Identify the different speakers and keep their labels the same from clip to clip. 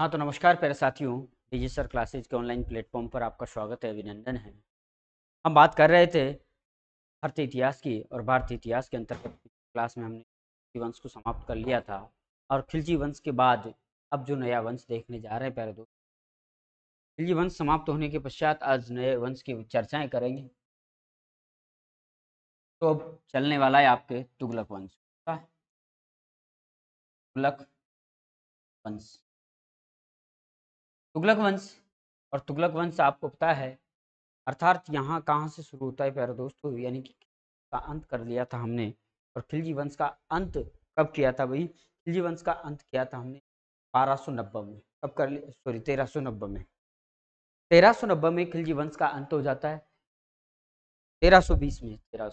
Speaker 1: हाँ तो नमस्कार प्यारे साथियों डिजिटल क्लासेज के ऑनलाइन प्लेटफॉर्म पर आपका स्वागत है अभिनंदन है हम बात कर रहे थे भारतीय इतिहास की और भारतीय इतिहास के अंतर्गत क्लास में हमने खिलजी वंश को समाप्त कर लिया था और खिलजी वंश के बाद अब जो नया वंश देखने जा रहे हैं प्यारे दोस्त खिलजी वंश समाप्त होने के पश्चात आज नए वंश की चर्चाएं करेंगे
Speaker 2: तो अब चलने वाला है आपके तुगलक वंश का तुगलक वंश तुगलक वंश और
Speaker 1: तुगलक वंश आपको पता है अर्थात यहाँ कहाँ से शुरू होता है प्यारे दोस्तों तो यानी कि का अंत कर लिया था हमने और खिलजी वंश का अंत कब किया था भाई खिलजी वंश का अंत किया था हमने बारह में कब कर लिया सॉरी तेरह में तेरह में खिलजी वंश का अंत हो जाता है तेरह में तेरह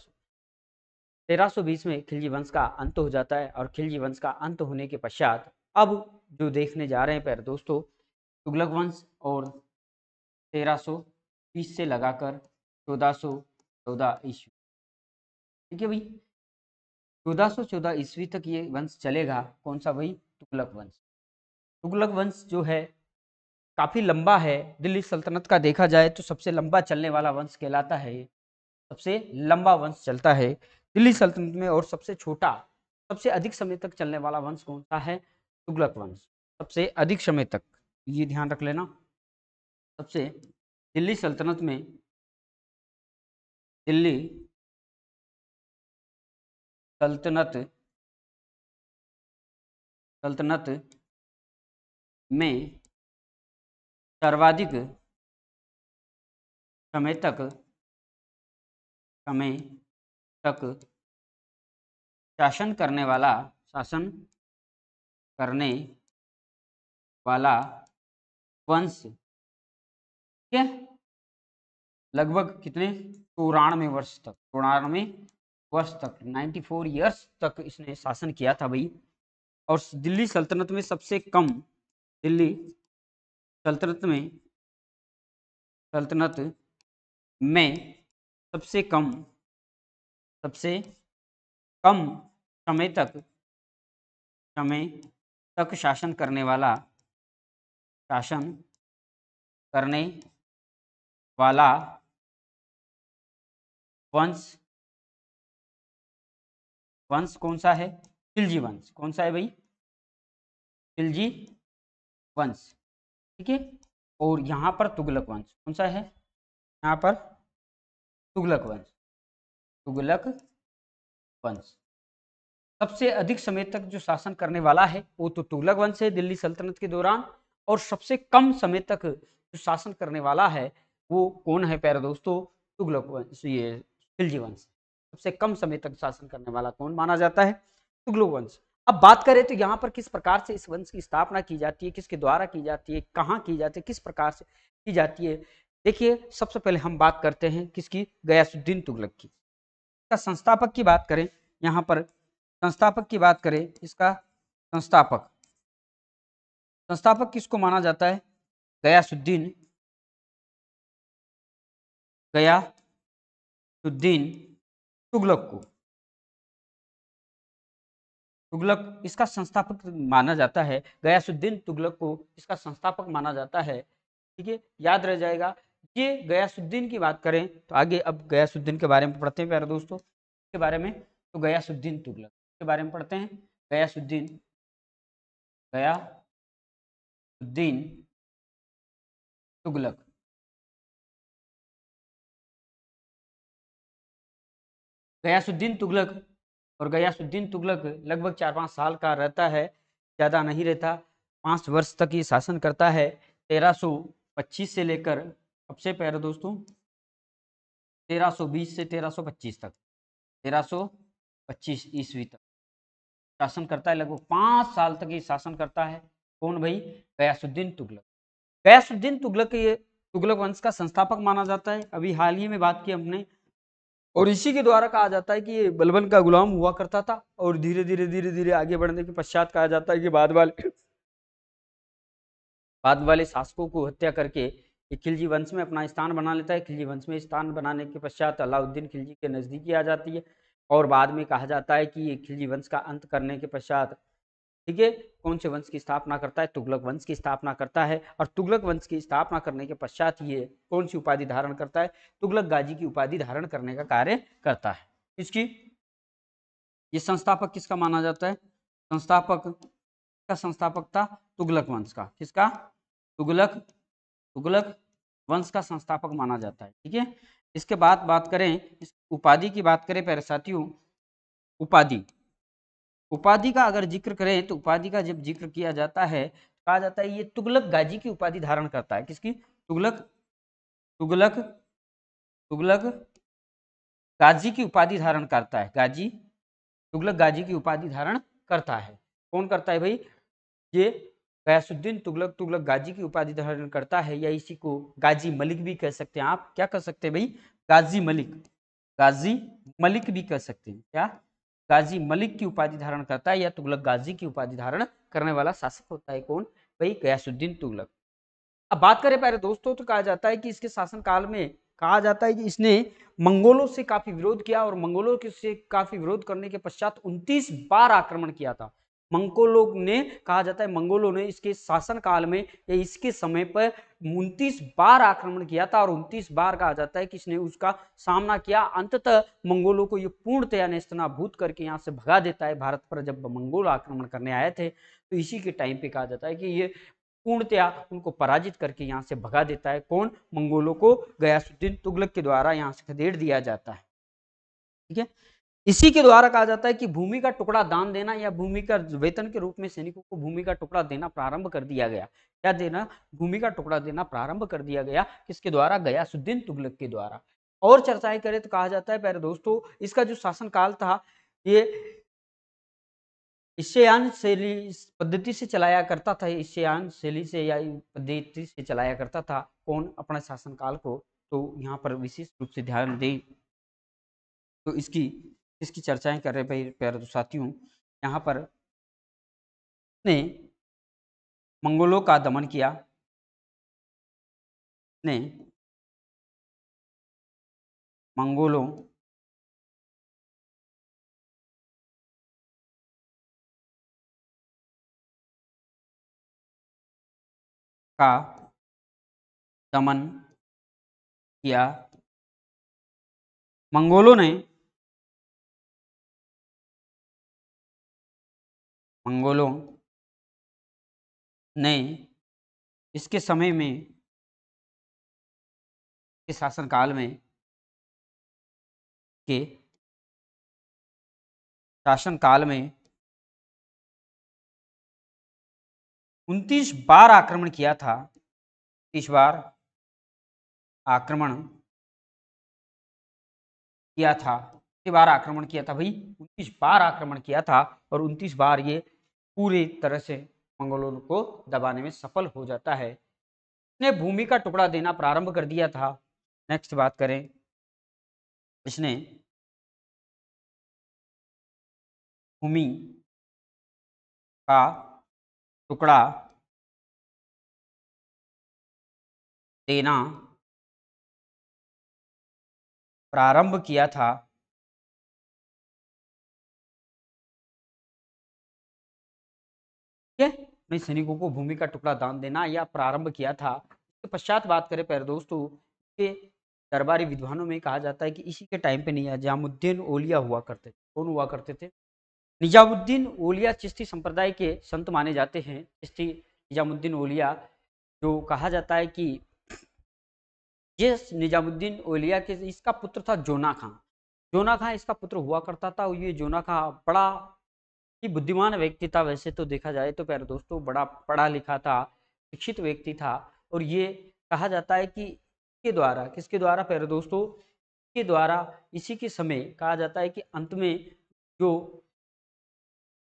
Speaker 1: 1320 में खिलजी वंश का अंत हो जाता है और खिलजी वंश का अंत होने के पश्चात अब जो देखने जा रहे हैं पैर दोस्तों तुगलक वंश और 1320 से लगाकर चौदह सौ चौदह ईस्वी ठीक है भाई चौदह सौ चौदह ईस्वी तक ये वंश चलेगा कौन सा भाई तुगलक वंश तुगलक वंश जो है काफ़ी लंबा है दिल्ली सल्तनत का देखा जाए तो सबसे लंबा चलने वाला वंश कहलाता है सबसे लंबा वंश चलता है दिल्ली सल्तनत में और सबसे छोटा सबसे अधिक समय तक चलने वाला वंश कौन सा है तुगलक वंश सबसे अधिक समय तक ये ध्यान रख लेना सबसे
Speaker 2: दिल्ली सल्तनत में दिल्ली सल्तनत सल्तनत में सर्वाधिक समय तक समय तक शासन करने वाला शासन करने वाला वंश ठीक है लगभग कितने चौरानवे वर्ष तक चौरानवे
Speaker 1: वर्ष तक 94 फोर ईयर्स तक इसने शासन किया था भाई और दिल्ली सल्तनत में सबसे कम दिल्ली सल्तनत में
Speaker 2: सल्तनत में सबसे कम सबसे कम समय तक समय तक शासन करने वाला शासन करने वाला वंश वंश कौन सा है खिलजी वंश कौन सा है भाई खिलजी वंश ठीक है और यहाँ पर तुगलक वंश कौन सा है यहाँ पर तुगलक वंश तुगलक
Speaker 1: वंश सबसे अधिक समय तक जो शासन करने वाला है वो तो तुगलक वंश है दिल्ली सल्तनत के दौरान और सबसे कम समय तक जो शासन करने वाला है वो कौन है प्यारे दोस्तों तुगलक वंश ये खिलजी वंश सबसे कम समय तक शासन करने वाला कौन माना जाता है तुगलक वंश अब बात करें तो यहाँ पर किस प्रकार से इस वंश की स्थापना की जाती है किसके द्वारा की जाती है कहाँ की जाती है किस प्रकार से की जाती है देखिए सबसे पहले हम बात करते हैं किसकी गयासुद्दीन तुगलक की इसका संस्थापक की बात करें यहाँ पर संस्थापक की बात करें इसका संस्थापक
Speaker 2: संस्थापक किसको माना जाता है गयासुद्दीन गयासुद्दीन तुगलक को तुगलक इसका संस्थापक
Speaker 1: माना जाता है गयासुद्दीन तुगलक को इसका संस्थापक माना जाता है ठीक है याद रह जाएगा ये गयासुद्दीन की बात करें तो आगे अब गयासुद्दीन के बारे में पढ़ते हैं प्यारे दोस्तों
Speaker 2: के बारे में तो गयासुद्दीन तुगलक के बारे में पढ़ते हैं गयासुद्दीन गया दिन तुगलक गयासुद्दीन तुगलक और गयासुद्दीन तुगलक लगभग चार पाँच साल का रहता है
Speaker 1: ज़्यादा नहीं रहता पाँच वर्ष तक ये शासन करता है 1325 से लेकर अब से प्यारे दोस्तों 1320 से 1325 तक 1325 ईस्वी तक शासन करता है लगभग पाँच साल तक ही शासन करता है कौन भाई गयासुद्दीन तुगलक गयासुद्दीन तुगलक ये तुगलक वंश का संस्थापक माना जाता है अभी हाल ही में बात की हमने और इसी के द्वारा कहा जाता है कि ये बलबन का गुलाम हुआ करता था और धीरे धीरे धीरे धीरे आगे बढ़ने के पश्चात कहा जाता है कि बाद वाले बाद वाले शासकों को हत्या करके खिलजी वंश में अपना स्थान बना लेता है खिलजी वंश में स्थान बनाने के पश्चात अलाउद्दीन खिलजी के नज़दीकी आ जाती है और बाद में कहा जाता है कि ये खिलजी वंश का अंत करने के पश्चात ठीक है कौन से वंश की स्थापना करता है तुगलक वंश की स्थापना करता है और तुगलक वंश की स्थापना करने के पश्चात ये कौन सी उपाधि धारण करता है तुगलक गाजी की उपाधि धारण करने का कार्य करता है इसकी ये संस्थापक किसका माना जाता है संस्थापक का संस्थापक था तुगलक वंश का किसका तुगलक तुगलक वंश का संस्थापक माना जाता है ठीक है इसके बाद बात करें इस उपाधि की बात करें पैरसातियों उपाधि उपाधि का अगर जिक्र करें तो उपाधि का जब जिक्र किया जाता है कहा जाता है ये तुगलक गाजी की उपाधि धारण करता है किसकी तुगलक तुगलक तुगलक गाजी की उपाधि धारण करता है गाजी तुगलक गाजी की उपाधि धारण करता है कौन करता है भाई ये गयासुद्दीन तुगलक तुगलक गाजी की उपाधि धारण करता है या इसी को गाजी मलिक भी कह सकते हैं आप क्या कह सकते हैं भाई गाजी मलिक गाजी मलिक भी कह सकते हैं क्या गाजी मलिक की उपाधि धारण करता है या तुगलक गाजी की उपाधि धारण करने वाला शासक होता है कौन भाई गयासुद्दीन तुगलक अब बात करें प्यारे दोस्तों तो कहा जाता है कि इसके शासन काल में कहा जाता है कि इसने मंगोलों से काफी विरोध किया और मंगोलों से काफी विरोध करने के पश्चात 29 बार आक्रमण किया था मंगोलों ने कहा जाता है मंगोलों ने इसके शासन काल में या इसके समय पर उनतीस बार आक्रमण किया था और उनतीस बार कहा जाता है कि इसने उसका सामना किया अंततः मंगोलों को ये पूर्णतया भूत करके यहाँ से भगा देता है भारत पर जब मंगोल आक्रमण करने आए थे तो इसी के टाइम पे कहा जाता है कि ये पूर्णतया उनको पराजित करके यहाँ से भगा देता है कौन मंगोलों को गयासुद्दीन तुगलक के द्वारा यहाँ से खदेड़ दिया जाता है ठीक है इसी के द्वारा कहा जाता है कि भूमि का टुकड़ा दान देना या भूमि का वेतन के रूप में सैनिकों को भूमि का टुकड़ा देना प्रारंभ कर दिया गया क्या देना भूमि का टुकड़ा देना प्रारंभ कर दिया गया किसके द्वारा गया सुद्दीन तुगलक के द्वारा और चर्चाएं करें तो कहा जाता है प्यारे दोस्तों इसका जो शासन काल था ये ईश्यान शैली पद्धति से चलाया करता था ईश्यान शैली से या पद्धति से चलाया करता था कौन अपना शासनकाल को तो यहाँ पर विशेष रूप से ध्यान दें तो इसकी इसकी चर्चाएं कर रहे भाई प्यारे साथियों यहाँ पर ने
Speaker 2: मंगोलों का दमन किया ने मंगोलों का दमन किया मंगोलों ने मंगोलों ने इसके समय में के शासनकाल में के शासनकाल में उनतीस बार आक्रमण किया था तीस बार आक्रमण किया था बार
Speaker 1: आक्रमण किया था भाई उनतीस बार आक्रमण किया था और उनतीस बार ये पूरी तरह से मंगोलों को दबाने में सफल हो जाता है इसने भूमि का टुकड़ा देना
Speaker 2: प्रारंभ कर दिया था नेक्स्ट बात करें इसने भूमि का टुकड़ा देना प्रारंभ किया था है में सैनिकों को भूमि का टुकड़ा दान देना या प्रारंभ किया था इसके पश्चात बात करें पैर
Speaker 1: दोस्तों के दरबारी विद्वानों में कहा जाता है कि इसी के टाइम पे निजामुद्दीन ओलिया हुआ करते थे कौन हुआ करते थे निजामुद्दीन ओलिया चिश्ती संप्रदाय के संत माने जाते हैं चिश्ती निजामुद्दीन ओलिया जो कहा जाता है कि ये निजामुद्दीन ओलिया के इसका पुत्र था जोना खां जोना खां इसका पुत्र हुआ करता था ये जोना खां बड़ा कि बुद्धिमान व्यक्ति था वैसे तो देखा जाए तो प्यारे दोस्तों बड़ा पढ़ा लिखा था शिक्षित व्यक्ति था और ये कहा जाता है कि के द्वारा किसके द्वारा प्यारे दोस्तों के द्वारा इसी के समय कहा जाता है कि अंत में जो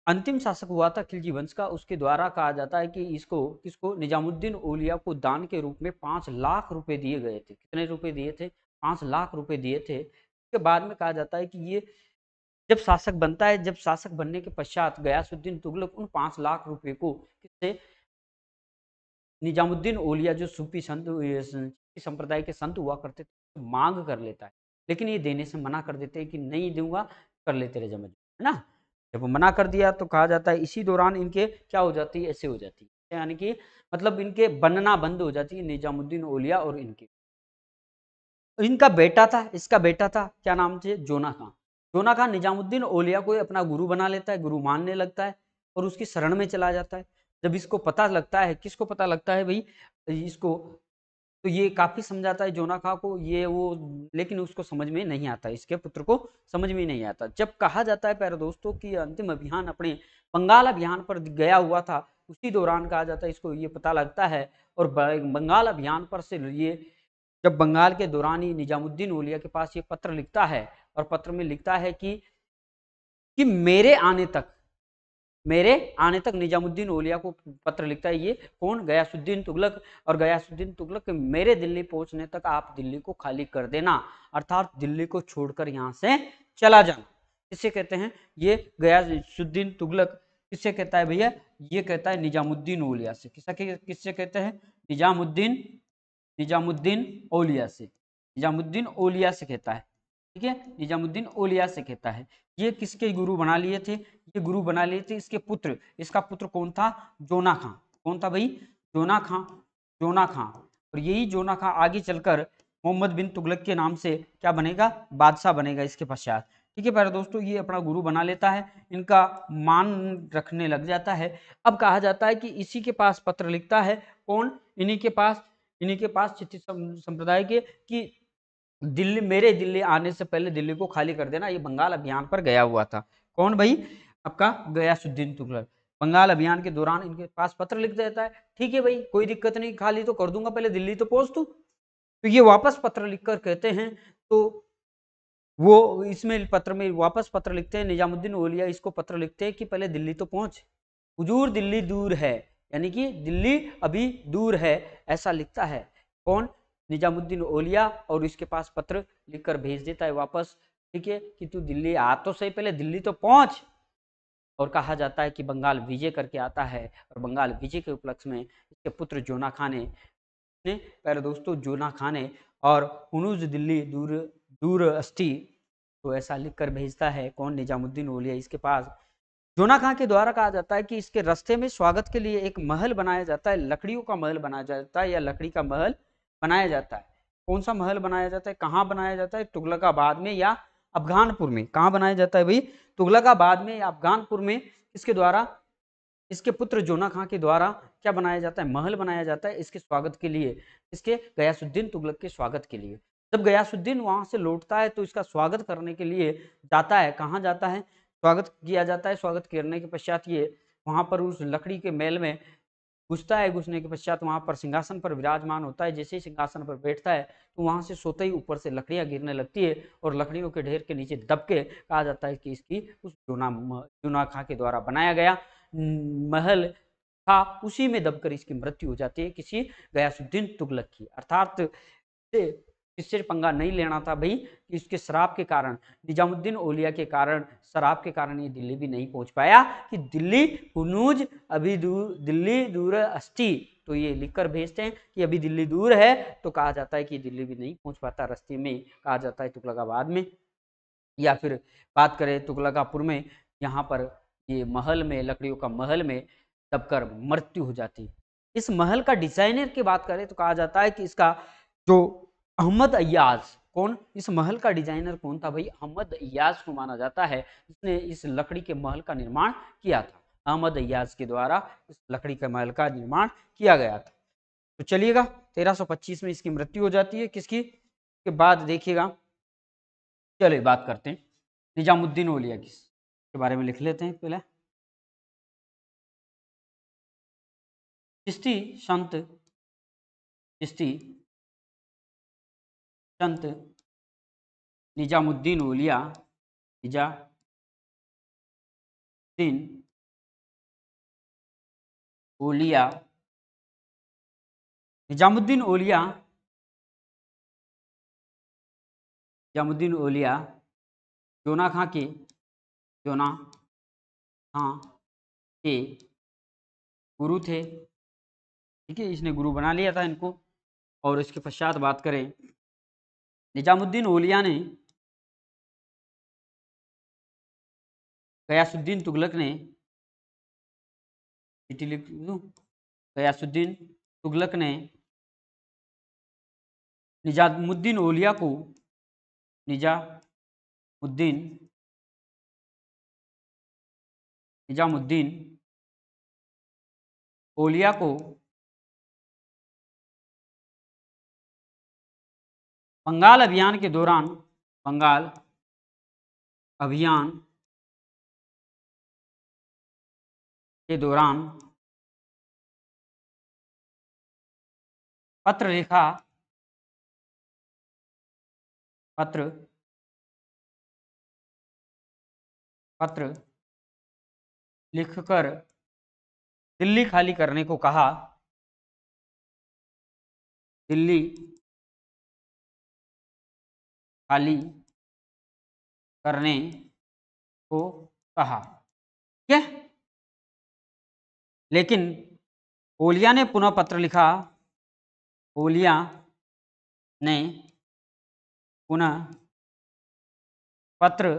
Speaker 1: अंतिम शासक हुआ था खिलजी वंश का उसके द्वारा कहा जाता है कि इसको किसको निजामुद्दीन ओलिया को दान के रूप में पाँच लाख रुपए दिए गए थे कितने रुपए दिए थे पाँच लाख रुपए दिए थे इसके बाद में कहा जाता है कि ये जब शासक बनता है जब शासक बनने के पश्चात गयासुद्दीन तुगलक उन पांच लाख रुपए को किससे निजामुद्दीन ओलिया जो सूफी संत संप्रदाय के संत हुआ करते थे मांग कर लेता है लेकिन ये देने से मना कर देते हैं कि नहीं दूंगा कर लेते रहे जमा है ना जब मना कर दिया तो कहा जाता है इसी दौरान इनके क्या हो जाती है ऐसे हो जाती है यानी कि मतलब इनके बनना बंद हो जाती है निजामुद्दीन ओलिया और इनके इनका बेटा था इसका बेटा था क्या नाम थे जोना खान जोना खान निजामुद्दीन ओलिया को अपना गुरु बना लेता है गुरु मानने लगता है और उसकी शरण में चला जाता है जब इसको पता लगता है किसको पता लगता है भाई इसको तो ये काफ़ी समझाता है जोना खां को ये वो लेकिन उसको समझ में नहीं आता इसके पुत्र को समझ में नहीं आता जब कहा जाता है प्यारे दोस्तों कि अंतिम अभियान अपने बंगाल अभियान पर गया हुआ था उसी दौरान कहा जाता है इसको ये पता लगता है और बंगाल अभियान पर से ये जब बंगाल के दौरान ही निजामुद्दीन ओलिया के पास ये पत्र लिखता है और पत्र में लिखता है कि कि मेरे आने तक मेरे आने तक निजामुद्दीन ओलिया को पत्र लिखता है ये कौन गयासुद्दीन तुगलक और गयासुद्दीन तुगलक मेरे दिल्ली पहुंचने तक आप दिल्ली को खाली कर देना अर्थात दिल्ली को छोड़कर यहाँ से चला जाना इसे कहते हैं ये गयासुद्दीन तुगलक किससे कहता है भैया ये कहता है निजामुद्दीन ओलिया से किससे किससे कहते हैं निजामुद्दीन निजामुद्दीन ओलिया से निजामुद्दीन ओलिया से कहता है ठीक है निजामुद्दीन ओलिया से कहता है ये किसके गुरु बना लिए थे ये गुरु बना लिए थे इसके पुत्र इसका पुत्र कौन था जोना खां कौन था भाई जोना खां जोना खां और यही जोना खां आगे चलकर मोहम्मद बिन तुगलक के नाम से क्या बनेगा बादशाह बनेगा इसके पश्चात ठीक है प्यारे दोस्तों ये अपना गुरु बना लेता है इनका मान रखने लग जाता है अब कहा जाता है कि इसी के पास पत्र लिखता है कौन इन्हीं के पास इन्हीं के पास क्षत्रिय संप्रदाय के कि दिल्ली मेरे दिल्ली आने से पहले दिल्ली को खाली कर देना ये बंगाल अभियान पर गया हुआ था कौन भाई आपका गयासुद्दीन तुगलक बंगाल अभियान के दौरान इनके पास पत्र लिख देता है ठीक है भाई कोई दिक्कत नहीं खाली तो कर दूंगा पहले दिल्ली तो पहुंच तू तो ये वापस पत्र लिख कर कहते हैं तो वो इसमें पत्र में वापस पत्र लिखते हैं निजामुद्दीन ओलिया इसको पत्र लिखते हैं कि पहले दिल्ली तो पहुंच हजूर दिल्ली दूर है यानी कि दिल्ली अभी दूर है ऐसा लिखता है कौन निजामुद्दीन ओलिया और इसके पास पत्र लिखकर भेज देता है वापस ठीक है कि तू दिल्ली आ तो सही पहले दिल्ली तो पहुंच और कहा जाता है कि बंगाल विजय करके आता है और बंगाल विजय के उपलक्ष्य में इसके पुत्र जोना खाने ने पहले दोस्तों जोना खाने और हनुज दिल्ली दूर दूर अस्थि तो ऐसा लिख कर भेजता है कौन निजामुद्दीन ओलिया इसके पास जोना खां के द्वारा कहा जाता है कि इसके रास्ते में स्वागत के लिए एक महल बनाया जाता है लकड़ियों का महल बनाया जाता है या लकड़ी का महल बनाया जाता है कौन सा महल बनाया जाता है कहाँ बनाया जाता है तुगलकाबाद में या अफगानपुर में कहाँ बनाया जाता है भाई तुगलकाबाद में या अफगानपुर में इसके द्वारा इसके पुत्र जोना खां के द्वारा क्या बनाया जाता है महल बनाया जाता है इसके स्वागत के लिए इसके गयासुद्दीन तुगलक के स्वागत के लिए जब गयासुद्दीन वहां से लौटता है तो इसका स्वागत करने के लिए जाता है कहाँ जाता है स्वागत किया जाता है स्वागत करने के पश्चात ये वहाँ पर उस लकड़ी के मेल में घुसता है घुसने के पश्चात वहां पर सिंहासन पर विराजमान होता है जैसे ही सिंहासन पर बैठता है तो वहां से सोते ही ऊपर से लकड़ियां गिरने लगती है और लकड़ियों के ढेर के नीचे दबके कहा जाता है कि इसकी उस जूना जूना खां के द्वारा बनाया गया महल था उसी में दबकर इसकी मृत्यु हो जाती है किसी गयासुद्दीन तुगलक की अर्थात इससे पंगा नहीं लेना था भाई कि इसके शराब के कारण निजामुद्दीन ओलिया के कारण शराब के कारण ये दिल्ली भी नहीं पहुंच पाया कि दिल्ली हुनूज अभी दूर दिल्ली दूर अस्थि तो ये लिखकर भेजते हैं कि अभी दिल्ली दूर है तो कहा जाता है कि दिल्ली भी नहीं पहुंच पाता रस्ते में कहा जाता है तुगलकाबाद में या फिर बात करें तुगलकापुर में यहाँ पर ये महल में लकड़ियों का महल में दबकर मृत्यु हो जाती इस महल का डिजाइनर की बात करें तो कहा जाता है कि इसका जो अहमद अयाज कौन इस महल का डिजाइनर कौन था भाई अहमद अयाज को माना जाता है जिसने इस लकड़ी के महल का निर्माण किया था अहमद अयाज के द्वारा इस लकड़ी के महल का निर्माण किया गया था तो चलिएगा 1325 में इसकी मृत्यु हो जाती है किसकी के बाद देखिएगा चलिए बात करते हैं
Speaker 2: निजामुद्दीन ओलिया किस के बारे में लिख लेते हैं पहले चिश्ती संत चिश्ती संत निजामुद्दीन ओलिया दिन ओलिया निजामुद्दीन ओलिया निजामुद्दीन ओलिया जोना खां के जोना खां के गुरु थे ठीक है इसने गुरु बना लिया था इनको और इसके पश्चात बात करें निजामुद्दीन ओलिया ने कयासुद्दीन तुगलक ने चिट्ठी लिख कयासुद्दीन तुगलक ने निजामुद्दीन ओलिया को निजामुद्दीन निजामुद्दीन ओलिया को बंगाल अभियान के दौरान बंगाल अभियान के दौरान पत्र लिखा पत्र पत्र लिखकर दिल्ली खाली करने को कहा दिल्ली खाली करने को कहा ठीक है लेकिन ओलिया ने पुनः पत्र लिखा ओलिया ने पुनः पत्र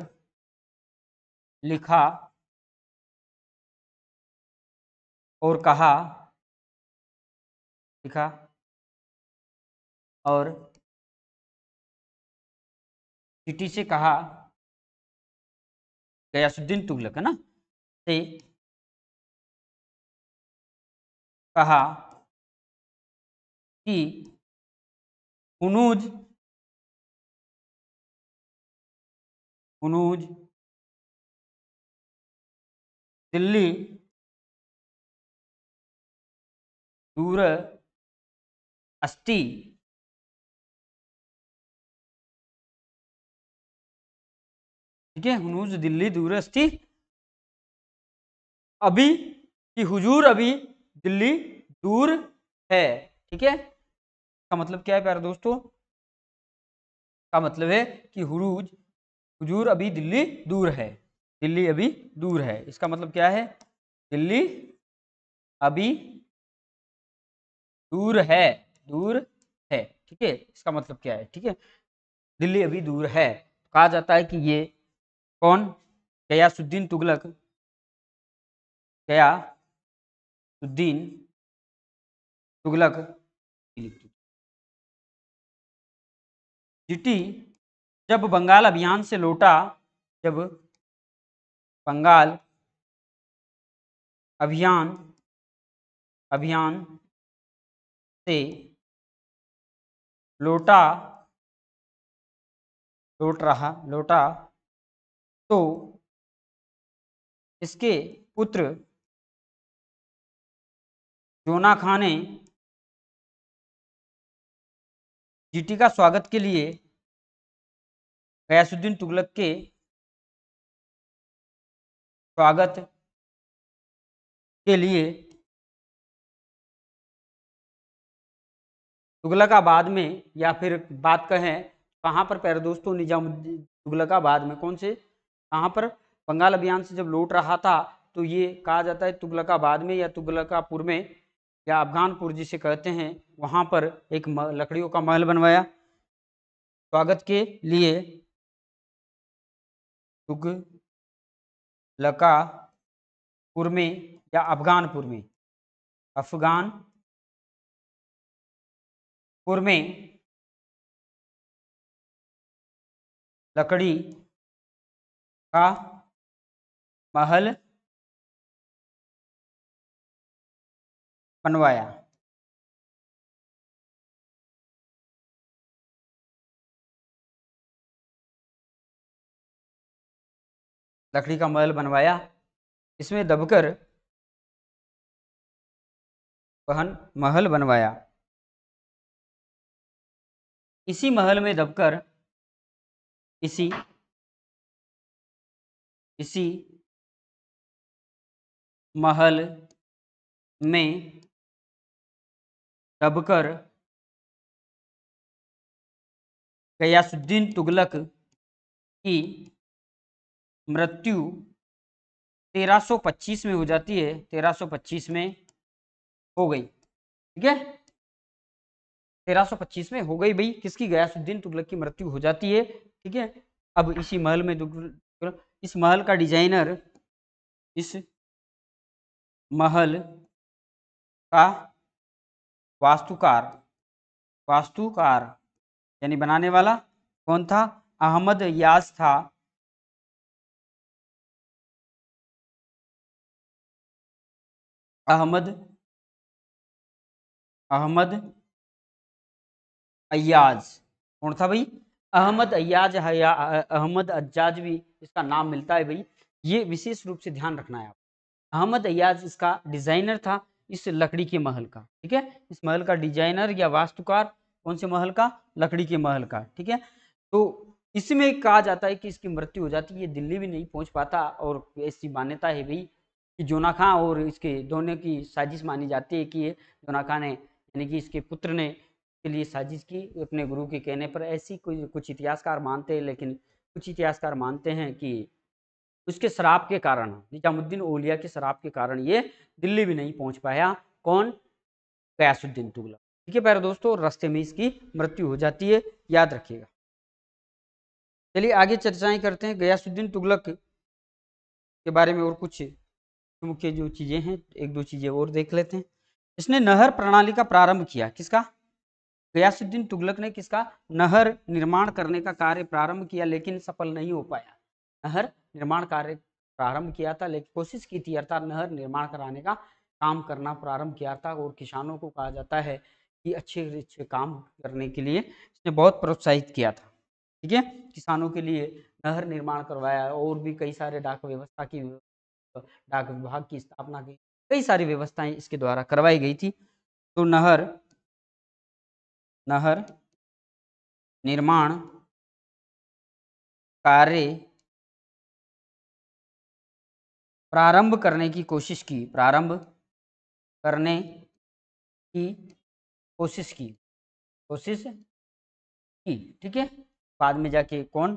Speaker 2: लिखा और कहा लिखा और सिटी से कहा गयासुद्दीन तुगलक है ना से कहा कि हनूज हनूज दिल्ली दूर अस्ति ठीक है हनूज दिल्ली दूरस्थी अभी कि हुजूर अभी
Speaker 1: दिल्ली दूर है ठीक है का मतलब क्या है प्यारे दोस्तों का मतलब है कि हुरूज हुजूर अभी दिल्ली दूर है दिल्ली अभी दूर है इसका मतलब क्या है दिल्ली अभी दूर है दूर है ठीक है इसका मतलब क्या है ठीक है दिल्ली अभी दूर है कहा जाता है कि ये कौन
Speaker 2: गयासुद्दीन तुगलक गया सुद्दीन तुगलक जीटी जब बंगाल अभियान से लौटा जब बंगाल अभियान अभियान से लौटा लौट रहा लौटा तो इसके पुत्र जोना खां ने जीटी का स्वागत के लिए गयासुद्दीन तुगलक के स्वागत के लिए तुगलकाबाद में या
Speaker 1: फिर बात कहें कहाँ तो पर पैर दोस्तों निजामुद्दीन तुगलकाबाद में कौन से कहाँ पर बंगाल अभियान से जब लौट रहा था तो ये कहा जाता है तुगलकाबाद में या तुगलकापुर में या अफगानपुर जिसे कहते हैं वहाँ पर एक लकड़ियों का महल बनवाया
Speaker 2: स्वागत के लिए तुगलकापुर में या अफगानपुर में अफगानपुर में लकड़ी का महल बनवाया लकड़ी का महल बनवाया इसमें दबकर बहन महल बनवाया इसी महल में दबकर इसी इसी महल में दबकर गयासुद्दीन तुगलक की
Speaker 1: मृत्यु 1325 में हो जाती है 1325 में हो गई ठीक है 1325 में हो गई भाई किसकी गयासुद्दीन तुगलक की मृत्यु हो जाती है ठीक है अब इसी महल में
Speaker 2: इस महल का डिजाइनर इस महल का वास्तुकार वास्तुकार यानी बनाने वाला कौन था अहमद याज था अहमद अहमद अयाज
Speaker 1: कौन था भाई अहमद अयाज अहमद अज्जाज भी इसका नाम मिलता है भाई ये विशेष रूप से ध्यान रखना है आप अहमद अयाज इसका डिजाइनर था इस लकड़ी के महल का ठीक है इस महल का डिजाइनर या वास्तुकार कौन से महल का लकड़ी के महल का ठीक है तो इसमें कहा जाता है कि इसकी मृत्यु हो जाती है ये दिल्ली भी नहीं पहुंच पाता और ऐसी मान्यता है भाई कि जोना खां और इसके दोनों की साजिश मानी जाती है कि ये जोना खां ने यानी कि इसके पुत्र ने के लिए साजिश की अपने गुरु के कहने पर ऐसी कोई कुछ इतिहासकार मानते हैं लेकिन कुछ इतिहासकार मानते हैं कि उसके शराब के कारण निजामुद्दीन ओलिया के शराब के कारण ये दिल्ली भी नहीं पहुंच पाया कौन कयासुद्दीन तुगलक ठीक है प्यारे दोस्तों रास्ते में इसकी मृत्यु हो जाती है याद रखिएगा चलिए आगे चर्चाएं करते हैं गयासुद्दीन तुगलक के बारे में और कुछ मुख्य जो चीज़ें हैं एक दो चीज़ें और देख लेते हैं इसने नहर प्रणाली का प्रारंभ किया किसका गयासुद्दीन तुगलक ने किसका नहर निर्माण करने का कार्य प्रारंभ किया लेकिन सफल नहीं हो पाया नहर निर्माण कार्य प्रारंभ किया था लेकिन कोशिश की थी अर्थात नहर निर्माण कराने का काम करना प्रारंभ किया था और किसानों को कहा जाता है कि अच्छे अच्छे काम करने के लिए इसने बहुत प्रोत्साहित किया था ठीक है किसानों के लिए नहर निर्माण करवाया और भी कई सारे डाक व्यवस्था की डाक विभाग की स्थापना की कई सारी व्यवस्थाएं इसके
Speaker 2: द्वारा करवाई गई थी तो नहर नहर निर्माण कार्य प्रारंभ करने की कोशिश की प्रारंभ करने की कोशिश की कोशिश
Speaker 1: की ठीक है बाद में जाके कौन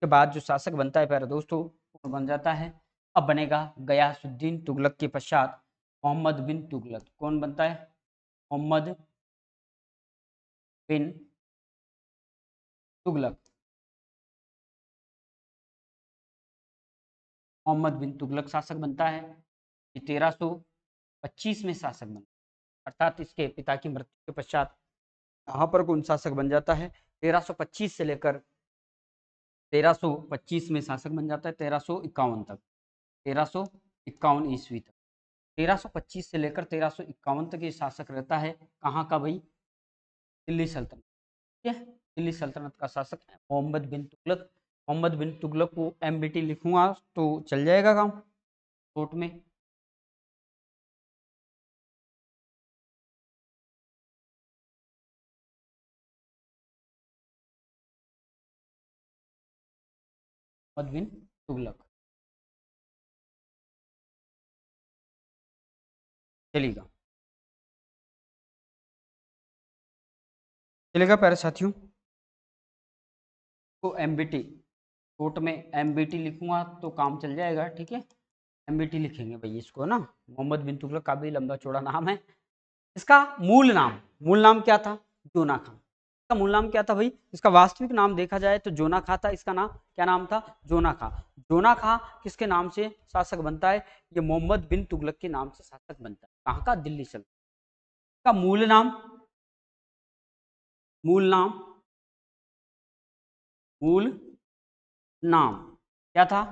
Speaker 1: के बाद जो शासक बनता है प्यारे दोस्तों कौन बन जाता है अब बनेगा गयासुद्दीन तुगलक के पश्चात मोहम्मद बिन
Speaker 2: तुगलक कौन बनता है मोहम्मद बिन तुगलक मोहम्मद बिन तुगलक शासक बनता है ये 1325 में
Speaker 1: शासक बनता है अर्थात इसके पिता की मृत्यु के पश्चात यहाँ पर कौन शासक बन जाता है 1325 से लेकर 1325 में शासक बन जाता है तेरह तक तेरह ईस्वी तक 1325 से लेकर तेरह तक ये शासक रहता है कहाँ का भाई दिल्ली सल्तनत ठीक है दिल्ली सल्तनत का शासक है मोहम्मद बिन तुगलक मोहम्मद बिन तुगलक को एम बी टी लिखूंगा
Speaker 2: तो चल जाएगा काम कोर्ट में मोहम्मद बिन तुगलक चलिएगा चलेगा प्यारे साथियों तो एम बी टी कोर्ट में एम बी टी लिखूंगा
Speaker 1: तो काम चल जाएगा ठीक है एम बी टी लिखेंगे भाई इसको ना मोहम्मद बिन तुगलक का भी लंबा चौड़ा नाम है इसका मूल नाम मूल नाम क्या था जोना खान इसका मूल नाम क्या था भाई इसका वास्तविक नाम देखा जाए तो जोना खा था इसका नाम क्या नाम था जोना खा जोना खा किसके नाम से शासक बनता है ये मोहम्मद बिन तुगलक के नाम से शासक बनता है कहाँ का
Speaker 2: दिल्ली चल का मूल नाम मूल नाम मूल नाम क्या था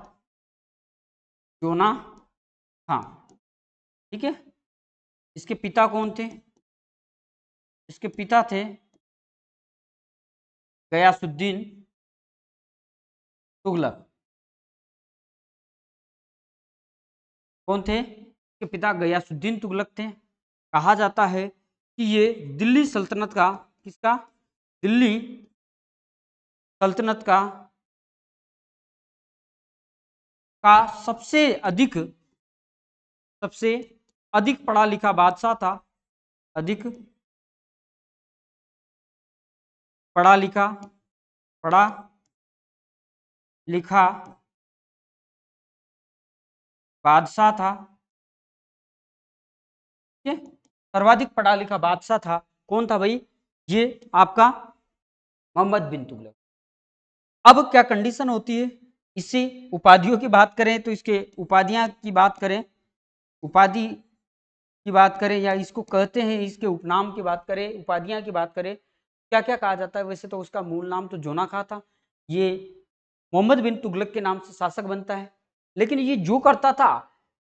Speaker 2: जोना खां हाँ। ठीक है इसके पिता कौन थे इसके पिता थे गयासुद्दीन तुगलक कौन थे इसके पिता गयासुद्दीन तुगलक थे कहा जाता है कि ये दिल्ली सल्तनत का किसका दिल्ली सल्तनत का का सबसे अधिक सबसे अधिक पढ़ा लिखा बादशाह था अधिक पढ़ा लिखा पढ़ा लिखा बादशाह था सर्वाधिक पढ़ा लिखा बादशाह था कौन था भाई ये आपका
Speaker 1: मोहम्मद बिन तुगलक अब क्या कंडीशन होती है इसी उपाधियों की बात करें तो इसके उपाधियां की बात करें उपाधि की बात करें या इसको कहते हैं इसके उपनाम की बात करें उपाधियां की बात करें क्या क्या कहा जाता है वैसे तो उसका मूल नाम तो जोना खा था ये मोहम्मद बिन तुगलक के नाम से शासक बनता है लेकिन ये जो करता था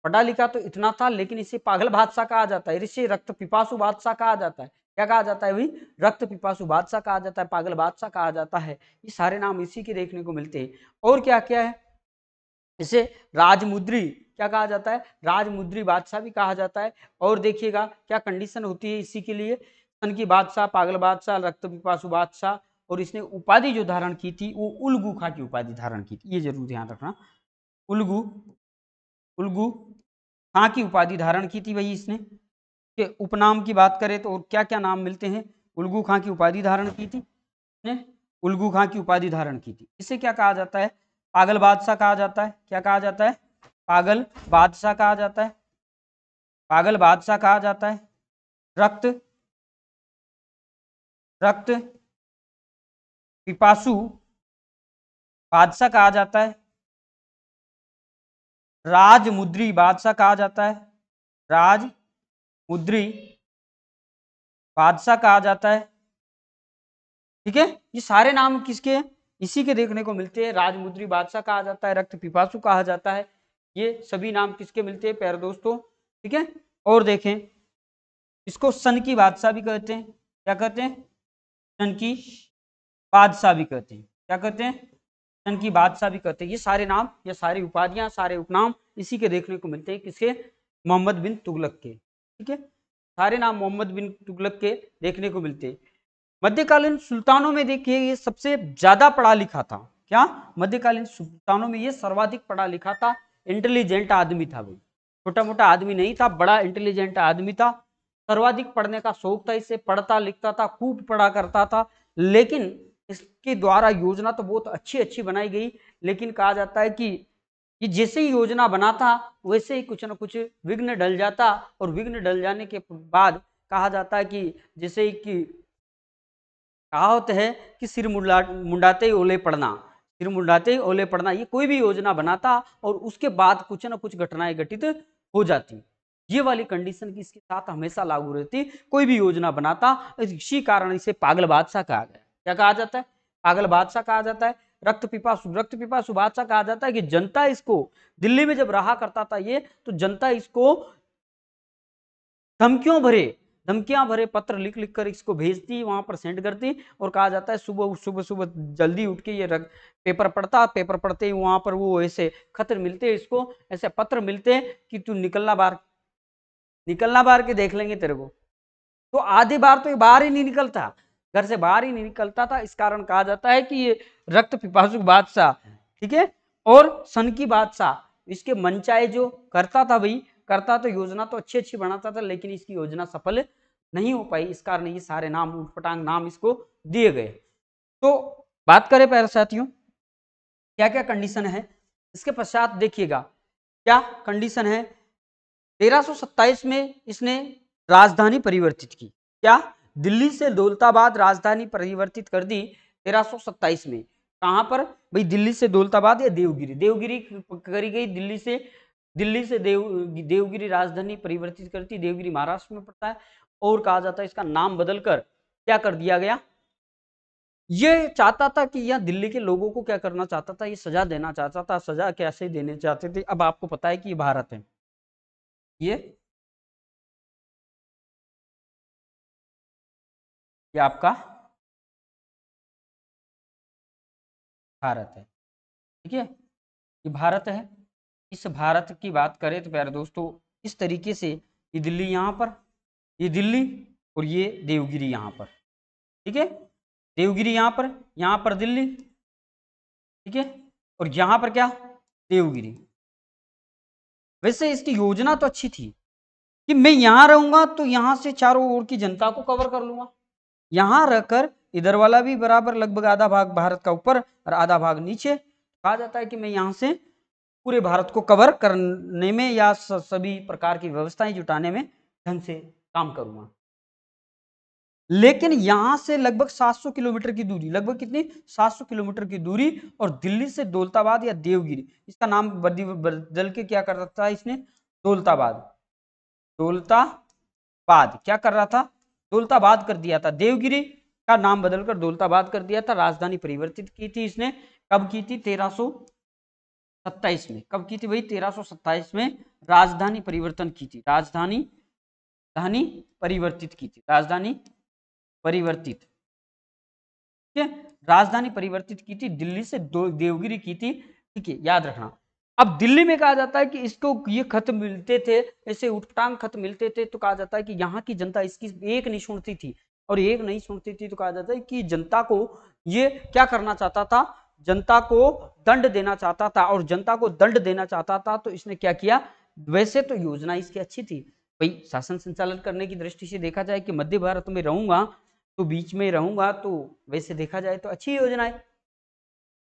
Speaker 1: पढ़ा लिखा तो इतना था लेकिन इसे पागल बादशाह कहा जाता है इसे रक्त पिपासु बादशाह कहा जाता है क्या कहा जाता है भाई रक्त पिपासु बादशाह कहा जाता है पागल बादशाह कहा जाता है ये सारे नाम इसी के देखने को मिलते हैं और क्या क्या है इसे राजमुद्री क्या कहा जाता है राजमुद्री बादशाह भी कहा जाता है और देखिएगा क्या कंडीशन होती है इसी के लिए सन की बादशाह पागल बादशाह रक्त पिपासु बादशाह और इसने उपाधि जो धारण की थी वो खा की उपाधि धारण की थी ये जरूर ध्यान रखना उलगू उलगू खा की उपाधि धारण की थी भाई इसने के उपनाम की बात करें तो और क्या क्या नाम मिलते हैं उल्गू खां की उपाधि धारण की थी ने उल्गू खां की उपाधि धारण की थी इसे क्या कहा जाता है पागल बादशाह कहा जाता है क्या कहा जाता है पागल बादशाह कहा जाता है पागल बादशाह कहा जाता
Speaker 2: है रक्त रक्त पिपासु बादशाह कहा जाता है
Speaker 1: राजमुद्री बादशाह कहा जाता है राज मुद्री बादशाह कहा जाता है ठीक है ये सारे नाम किसके हैं इसी के देखने को मिलते हैं राजमुद्री बादशाह कहा जाता है रक्त पिपासु कहा जाता है ये सभी नाम किसके मिलते हैं प्यारे दोस्तों ठीक है और देखें इसको सन की बादशाह भी कहते हैं क्या कहते हैं सन की बादशाह भी कहते हैं क्या कहते हैं सन की बादशाह भी कहते हैं ये सारे नाम या सारी उपाधियां सारे उपनाम इसी के देखने को मिलते हैं किसके मोहम्मद बिन तुगलक के ठीक है सारे नाम मोहम्मद बिन तुगलक के देखने को मिलते मध्यकालीन सुल्तानों में देखिए ये सबसे ज्यादा पढ़ा लिखा था क्या मध्यकालीन सुल्तानों में ये सर्वाधिक पढ़ा लिखा था इंटेलिजेंट आदमी था भाई छोटा मोटा आदमी नहीं था बड़ा इंटेलिजेंट आदमी था सर्वाधिक पढ़ने का शौक था इसे पढ़ता लिखता था खूब पढ़ा करता था लेकिन इसके द्वारा योजना तो बहुत अच्छी अच्छी बनाई गई लेकिन कहा जाता है कि कि जैसे ही योजना बनाता वैसे ही कुछ ना कुछ विघ्न डल जाता और विघ्न डल जाने के बाद कहा जाता कि जैसे कि कहावत है कि सिर मुंडा मुंडाते ही ओले पड़ना सिर मुंडाते ही ओले पड़ना ये कोई भी योजना बनाता और उसके बाद कुछ ना कुछ घटनाएं घटित हो जाती ये वाली कंडीशन की इसके साथ हमेशा लागू रहती कोई भी योजना बनाता इसी कारण इसे पागल बादशाह कहा गया क्या कहा जाता है पागल बादशाह कहा जाता है रक्त पिपासु रक्त पिपासु बादशाह कहा जाता है कि जनता इसको दिल्ली में जब रहा करता था ये तो जनता इसको धमकियों भरे धमकियां भरे पत्र लिख लिख कर इसको भेजती वहां पर सेंड करती और कहा जाता है सुबह सुबह सुबह जल्दी उठ के ये रख पेपर पढ़ता पेपर पढ़ते ही वहां पर वो ऐसे खत मिलते इसको ऐसे पत्र मिलते कि तू निकलना बाहर निकलना बाहर के देख लेंगे तेरे को तो आधी बार तो ये बाहर ही नहीं निकलता घर से बाहर ही नहीं निकलता था इस कारण कहा जाता है कि ये रक्त पिपासु बादशाह ठीक है और सन की बादशाह इसके मनचाहे जो करता था भाई करता तो योजना तो अच्छी अच्छी बनाता था लेकिन इसकी योजना सफल नहीं हो पाई इस कारण ये सारे नाम उठपटांग नाम इसको दिए गए तो बात करें पैर साथियों क्या क्या कंडीशन है इसके पश्चात देखिएगा क्या कंडीशन है तेरह में इसने राजधानी परिवर्तित की क्या दिल्ली से दौलताबाद राजधानी परिवर्तित कर दी तेरह में कहाँ पर भाई दिल्ली से दौलताबाद या देवगिरी देवगिरी करी गई दिल्ली से दिल्ली से देव देवगिरी राजधानी परिवर्तित करती देवगिरी महाराष्ट्र में पड़ता है और कहा जाता है इसका नाम बदलकर क्या कर दिया गया ये चाहता था कि यह दिल्ली के लोगों को क्या करना चाहता था ये सजा देना चाहता था सजा कैसे देने
Speaker 2: चाहते थे अब आपको पता है कि ये भारत है ये ये आपका भारत है ठीक है ये भारत है
Speaker 1: इस भारत की बात करें तो प्यारे दोस्तों इस तरीके से ये दिल्ली यहाँ पर ये दिल्ली और ये देवगिरी यहाँ पर ठीक है देवगिरी यहाँ पर यहाँ पर दिल्ली ठीक है और यहाँ पर क्या देवगिरी वैसे इसकी योजना तो अच्छी थी कि मैं यहाँ रहूंगा तो यहाँ से चारों ओर की जनता को कवर कर लूंगा यहां रहकर इधर वाला भी बराबर लगभग आधा भाग भारत का ऊपर और आधा भाग नीचे कहा जाता है कि मैं यहाँ से पूरे भारत को कवर करने में या सभी प्रकार की व्यवस्थाएं जुटाने में ढंग से काम करूंगा लेकिन यहां से लगभग 700 किलोमीटर की दूरी लगभग कितनी 700 किलोमीटर की दूरी और दिल्ली से दौलताबाद या देवगिरी इसका नाम बदल के क्या कर रहा था इसने दौलताबाद दौलताबाद क्या कर रहा था दौलताबाद कर दिया था देवगिरी का नाम बदलकर दौलताबाद कर दिया था राजधानी परिवर्तित की थी इसने कब की थी तेरह सत्ताईस में कब की थी भाई तेरह सत्ताईस में राजधानी परिवर्तन की थी राजधानी धानी परिवर्तित की थी राजधानी परिवर्तित ठीक है राजधानी परिवर्तित की थी दिल्ली से देवगिरी की थी ठीक है याद रखना अब दिल्ली में कहा जाता है कि इसको ये खत मिलते थे ऐसे उठपटांग खत मिलते थे तो कहा जाता है कि यहाँ की जनता इसकी एक नहीं सुनती थी और एक नहीं सुनती थी तो कहा जाता है कि जनता को ये क्या करना चाहता था जनता को दंड देना चाहता था और जनता को दंड देना चाहता था तो इसने क्या किया वैसे तो योजना इसकी अच्छी थी भाई शासन संचालन करने की दृष्टि से देखा जाए कि मध्य भारत में रहूंगा तो बीच में रहूंगा तो वैसे देखा जाए तो अच्छी योजना है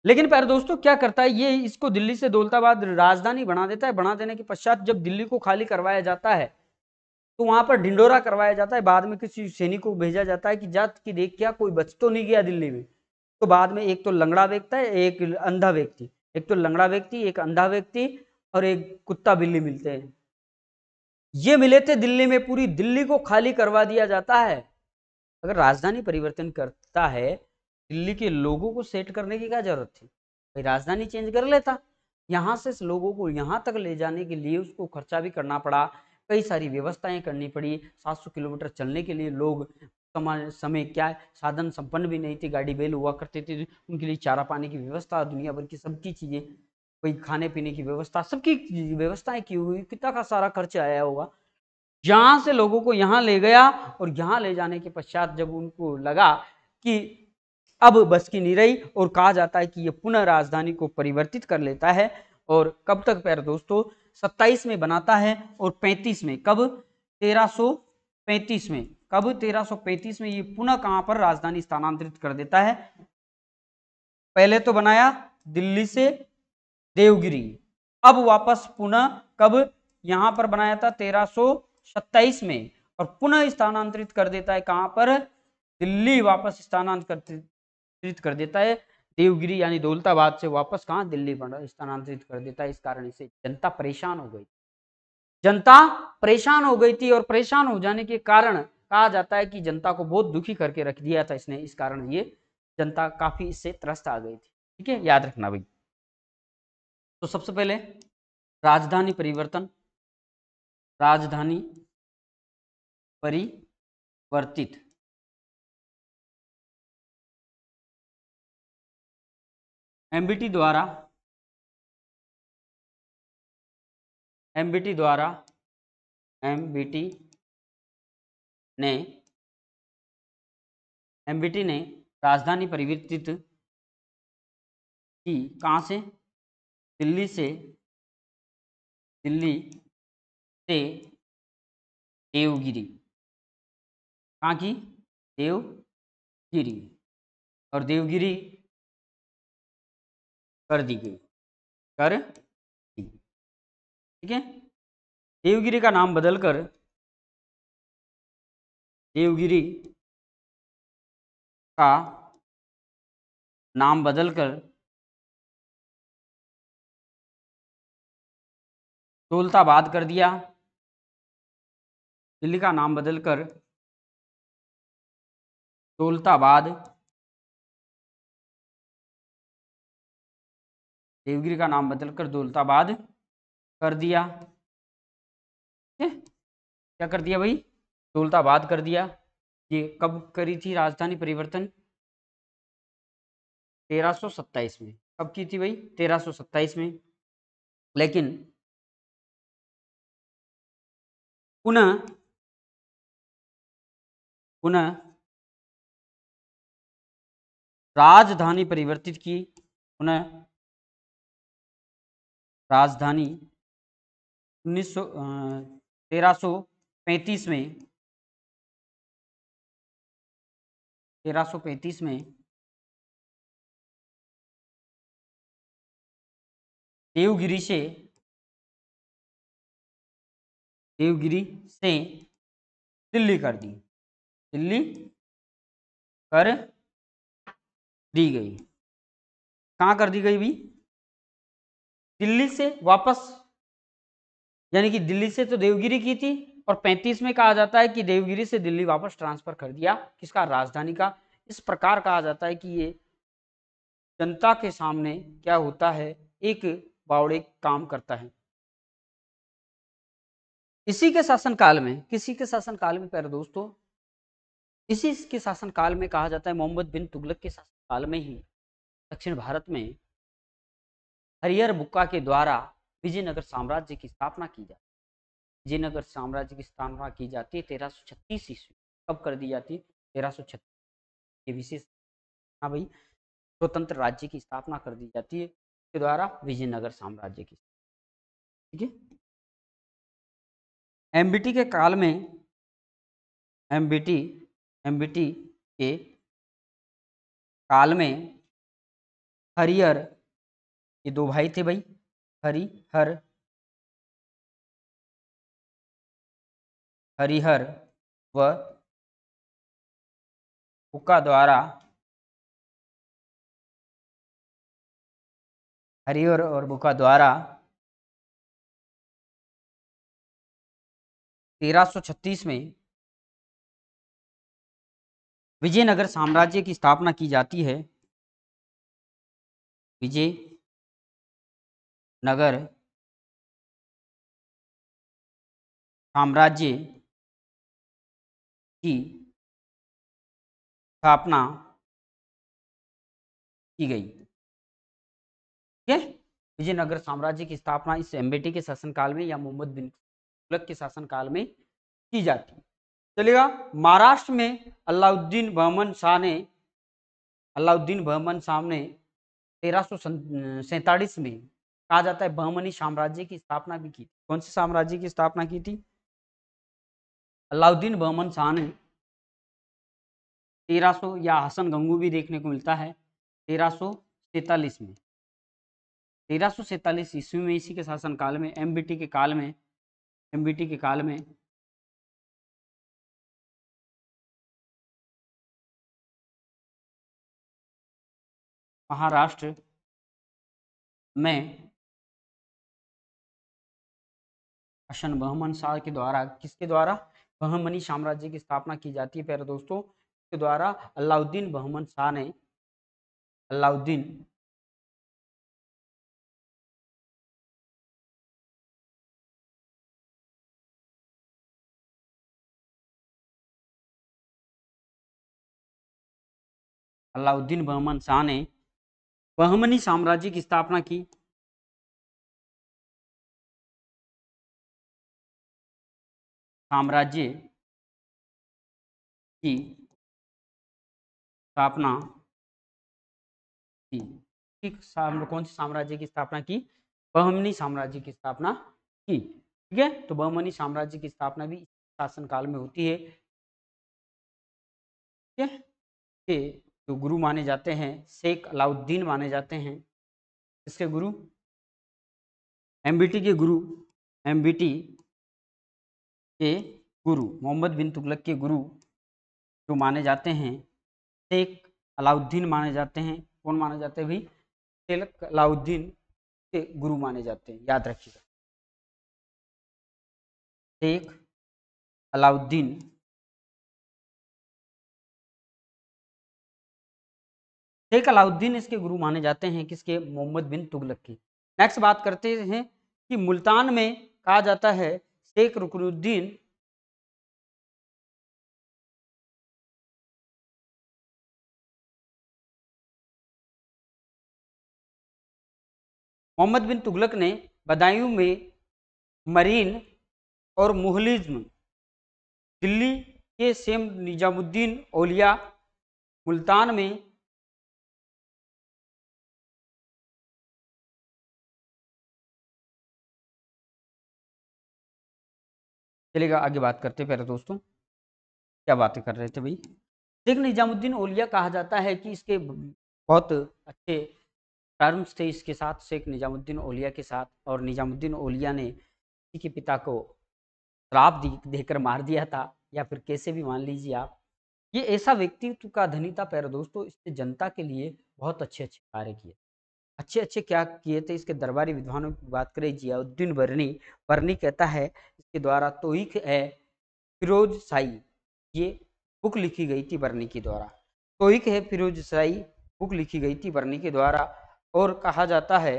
Speaker 1: लेकिन पैर दोस्तों क्या करता है ये इसको दिल्ली से दौलताबाद राजधानी बना देता है बना देने के पश्चात जब दिल्ली को खाली करवाया जाता है तो वहां पर ढिंडोरा करवाया जाता है बाद में किसी सैनिक को भेजा जाता है कि जात की देख क्या कोई बच तो नहीं गया दिल्ली में तो बाद में एक तो लंगड़ा व्यक्ति है एक अंधा व्यक्ति एक तो लंगड़ा व्यक्ति एक अंधा व्यक्ति और एक कुत्ता बिल्ली मिलते हैं ये मिले थे दिल्ली में पूरी दिल्ली को खाली करवा दिया जाता है अगर राजधानी परिवर्तन करता है दिल्ली के लोगों को सेट करने की क्या जरूरत थी भाई राजधानी चेंज कर लेता यहाँ से लोगों को यहाँ तक ले जाने के लिए उसको खर्चा भी करना पड़ा कई सारी व्यवस्थाएं करनी पड़ी 700 किलोमीटर चलने के लिए लोग समय क्या साधन संपन्न भी नहीं थे गाड़ी बेल हुआ करते थे उनके लिए चारा पानी की व्यवस्था दुनिया भर की सबकी चीज़ें कोई खाने पीने की व्यवस्था सबकी व्यवस्थाएं की हुई कितना का सारा खर्च आया होगा यहाँ से लोगों को यहाँ ले गया और यहाँ ले जाने के पश्चात जब उनको लगा कि अब बस की रही और कहा जाता है कि ये पुनः राजधानी को परिवर्तित कर लेता है और कब तक प्यारे दोस्तों सत्ताईस में बनाता है और पैंतीस में कब तेरह पैंतीस में कब 1335 में ये पुनः कहां पर राजधानी स्थानांतरित कर देता है पहले तो बनाया दिल्ली से देवगिरी अब वापस पुनः कब यहां पर बनाया था 1327 में और पुनः स्थानांतरित कर देता है कहां पर दिल्ली वापस स्थानांतरित स्थानांतरित कर देता है देवगिरी यानी दौलताबाद से वापस कहा दिल्ली पर स्थानांतरित कर देता है इस कारण इसे जनता परेशान हो गई जनता परेशान हो गई थी और परेशान हो जाने के कारण कहा जाता है कि जनता को बहुत दुखी करके रख दिया था इसने इस कारण ये जनता काफी इससे त्रस्त आ गई थी ठीक है याद रखना भाई तो सबसे पहले
Speaker 2: राजधानी परिवर्तन राजधानी परिवर्तित एमबीटी द्वारा एमबीटी द्वारा एमबीटी ने एमबीटी ने राजधानी परिवर्तित की कहाँ से दिल्ली से दिल्ली से देवगिरी कहाँ की देवगिरी और देवगिरी कर दी गई कर दी ठीक है देवगिरी का नाम बदलकर देवगिरी का नाम बदलकर दौलताबाद कर दिया दिल्ली का नाम बदलकर दौलताबाद देवगिरी का नाम बदलकर दौलताबाद कर दिया ठीक क्या कर दिया भाई
Speaker 1: दौलताबाद कर दिया ये कब करी थी राजधानी परिवर्तन
Speaker 2: 1327 में कब की थी भाई 1327 में लेकिन पुनः पुनः राजधानी परिवर्तित की पुनः राजधानी उन्नीस सौ तेरह सौ पैंतीस में तेरह सौ पैंतीस में देवगिरी से देवगिरी से दिल्ली कर दी दिल्ली कर दी गई कहाँ कर दी गई भी दिल्ली से वापस
Speaker 1: यानी कि दिल्ली से तो देवगिरी की थी और 35 में कहा जाता है कि देवगिरी से दिल्ली वापस ट्रांसफर कर दिया किसका राजधानी का इस प्रकार कहा जाता है कि ये जनता के सामने क्या होता है एक बावड़े काम करता है इसी के शासनकाल में किसी के शासनकाल में प्यारे दोस्तों इसी के शासनकाल में कहा जाता है मोहम्मद बिन तुगलक के शासनकाल में ही दक्षिण भारत में हरिहर बुक्का के द्वारा विजयनगर साम्राज्य की स्थापना की जाती विजयनगर साम्राज्य की स्थापना की जाती है तेरह सौ छत्तीस ईस्वी कब कर दी जाती है तेरह सौ छत्तीस ये विशेष हाँ भाई स्वतंत्र तो राज्य की स्थापना कर दी जाती है के द्वारा विजयनगर साम्राज्य की
Speaker 2: ठीक है एमबीटी के काल में एमबीटी एमबीटी के काल में हरियर ये दो भाई थे भाई हरी हर हरिहर व हुक्का द्वारा हरिहर और बुका द्वारा 1336 में विजयनगर साम्राज्य की स्थापना की जाती है विजय नगर साम्राज्य की स्थापना की गई ठीक है विजयनगर साम्राज्य की स्थापना
Speaker 1: इस एमबेटी के शासनकाल में या मोहम्मद बिन तुगलक के शासनकाल में की जाती चलेगा महाराष्ट्र में अलाउद्दीन बहमन शाह ने अलाउद्दीन बहमन शाह ने तेरह में कहा जाता है बहमनी साम्राज्य की स्थापना भी की थी कौन से साम्राज्य की स्थापना की थी अलाउद्दीन बहमन शाह ने तेरह या हसन गंगू भी देखने को मिलता है तेरह में तेरह ईस्वी में इसी के शासन
Speaker 2: काल में एमबीटी के काल में एमबीटी के काल में महाराष्ट्र में हसन बहमन शाह के द्वारा किसके द्वारा बहमनी साम्राज्य
Speaker 1: की स्थापना की जाती है प्यारे दोस्तों के द्वारा अलाउद्दीन बहमन शाह ने
Speaker 2: अलाउद्दीन अलाउद्दीन बहमन शाह ने बहमनी साम्राज्य की स्थापना की साम्राज्य की स्थापना की कौन सी साम्राज्य की स्थापना की बहमनी साम्राज्य
Speaker 1: की स्थापना की ठीक है तो बहमनी साम्राज्य की स्थापना भी शासनकाल में होती है
Speaker 2: ठीक है जो गुरु माने जाते हैं शेख अलाउद्दीन माने जाते हैं इसके गुरु एमबीटी
Speaker 1: के गुरु एमबीटी के गुरु मोहम्मद बिन तुगलक के गुरु जो माने जाते हैं शेख अलाउद्दीन माने जाते हैं कौन माने जाते हैं भाई शेख अलाउद्दीन के गुरु माने जाते हैं याद रखिएगा
Speaker 2: शेख अलाउद्दीन शेख अलाउद्दीन इसके गुरु माने जाते हैं किसके मोहम्मद बिन तुगलक के नेक्स्ट बात करते हैं कि मुल्तान में कहा जाता है शेख रुकनुद्दीन मोहम्मद बिन तुगलक ने बदायूं में मरीन और मुहलिज्म दिल्ली के सेम निजामुद्दीन ओलिया मुल्तान में चलेगा आगे बात करते प्यारे दोस्तों
Speaker 1: क्या बातें कर रहे थे भाई शेख निजामुद्दीन ओलिया कहा जाता है कि इसके बहुत अच्छे टर्म्स थे इसके साथ शेख निजामुद्दीन ओलिया के साथ और निजामुद्दीन ओलिया ने इसी के पिता को दी देकर मार दिया था या फिर कैसे भी मान लीजिए आप ये ऐसा व्यक्तित्व का धनी था पैर दोस्तों इसने जनता के लिए बहुत अच्छे अच्छे कार्य किए अच्छे अच्छे क्या किए थे इसके दरबारी विद्वानों की बात करें जियाउद्दीन बरनी बरनी कहता है इसके द्वारा तोहिक है फिरोज साई ये बुक लिखी गई थी बरनी के द्वारा तोहिक है फिरोज साई बुक लिखी गई थी बरनी के द्वारा और कहा जाता है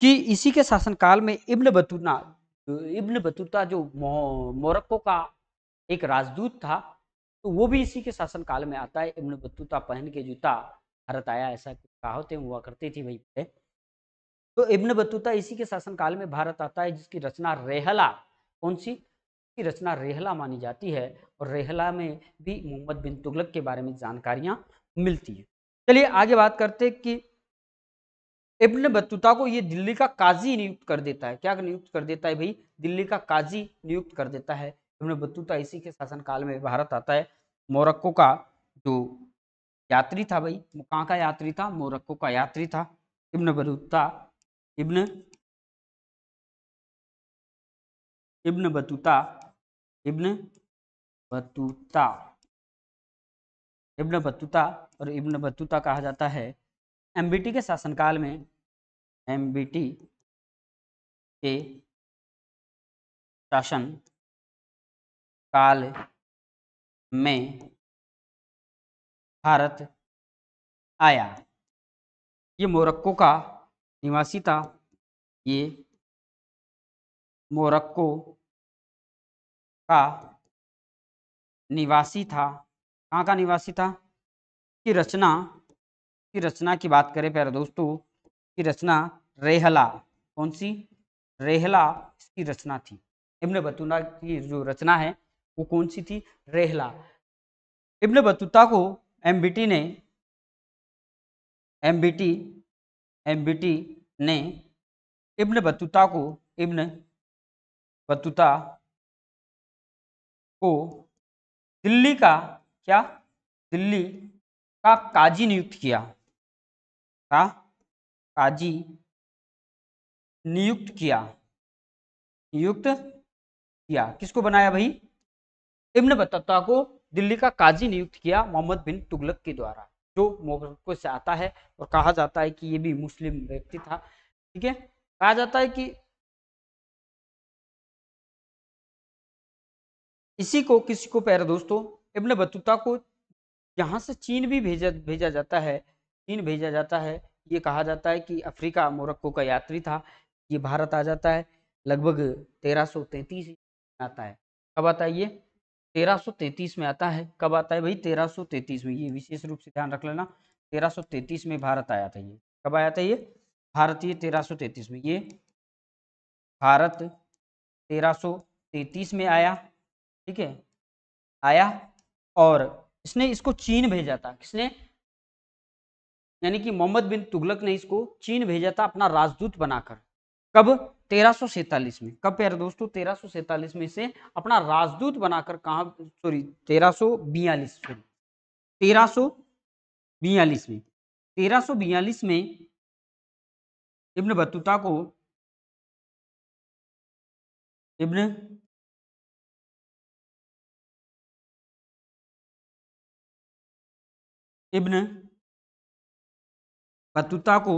Speaker 1: कि इसी के शासनकाल में इब्न बतूना इब्न बतूता जो मोरक्को का एक राजदूत था तो वो भी इसी के शासनकाल में आता है इब्न बतूता पहन के जूता भारत आया ऐसा कहावतें हुआ करती थी वही पे तो इब्न बतूता इसी के शासनकाल में भारत आता है जिसकी रचना रेहला कौन सी की रचना रेहला मानी जाती है और रेहला में भी मोहम्मद बिन तुगलक के बारे में जानकारियाँ मिलती हैं चलिए आगे बात करते कि इब्न बतूता को ये दिल्ली का काजी नियुक्त कर देता है क्या नियुक्त कर देता है भाई दिल्ली का काजी नियुक्त कर देता है इब्न बतूता इसी के शासनकाल में भारत आता है मोरक्को का जो यात्री था भाई वो कहाँ का यात्री था मोरक्को का यात्री था Ibn Battuta Ibn
Speaker 2: Ibn Battuta Ibn Battuta Ibn Battuta और इब्न बतूता कहा जाता है एमबीटी के शासनकाल में एमबीटी के शासन काल में भारत आया ये मोरक्को का निवासी था ये मोरक्को का निवासी था कहाँ का निवासी था की रचना
Speaker 1: की रचना की बात करें प्यारे दोस्तों की रचना रेहला कौन सी रेहला इसकी रचना थी इब्न बतूता की जो रचना है वो कौन सी थी रेहला इब्ने बतूता को टी ने
Speaker 2: बी टी ने इब्न बतूता को इब्न बतूता को दिल्ली का क्या दिल्ली का काजी नियुक्त किया का काजी नियुक्त किया नियुक्त किया किसको बनाया भाई
Speaker 1: इब्न बतूता को दिल्ली का काजी नियुक्त किया मोहम्मद बिन तुगलक के द्वारा जो
Speaker 2: मोरक्को से आता है और कहा जाता है कि ये भी मुस्लिम व्यक्ति था ठीक है कहा जाता है कि इसी को किसी को प्यारे दोस्तों इब्न बतूता को यहाँ से चीन भी भेजा भेजा जाता
Speaker 1: है चीन भेजा जाता है ये कहा जाता है कि अफ्रीका मोरक्को का यात्री था ये भारत आ जाता है लगभग तेरह सौ तैंतीस आता है कब आता है ये 1333 में आता है कब आता है भाई 1333 में ये विशेष रूप से ध्यान रख लेना 1333 में भारत आया था ये कब आया था ये भारतीय 1333 में ये भारत 1333 में आया ठीक है आया और इसने इसको चीन भेजा था किसने यानी कि मोहम्मद बिन तुगलक ने इसको चीन भेजा था अपना राजदूत बनाकर कब 1347 में कब प्यारे दोस्तों 1347 में से अपना राजदूत बनाकर कहा सॉरी तेरह सौ बयालीस सॉरी तेरह सौ बयालीस
Speaker 2: में तेरह सौ बयालीस में इब्न बतूता को इब्न इब्न बतूता को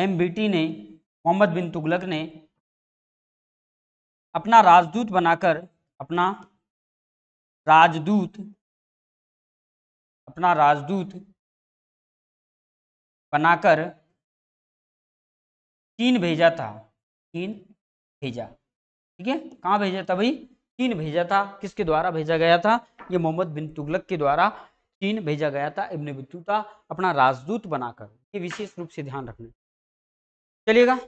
Speaker 2: एम ने मोहम्मद बिन तुगलक ने अपना राजदूत बनाकर अपना राजदूत अपना राजदूत बनाकर चीन भेजा था चीन भेजा
Speaker 1: ठीक है कहाँ भेजा था भाई चीन भेजा था किसके द्वारा भेजा गया था ये मोहम्मद बिन तुगलक के द्वारा चीन भेजा गया था इब्ने बतूता अपना राजदूत बनाकर ये विशेष रूप से ध्यान रखना चलिएगा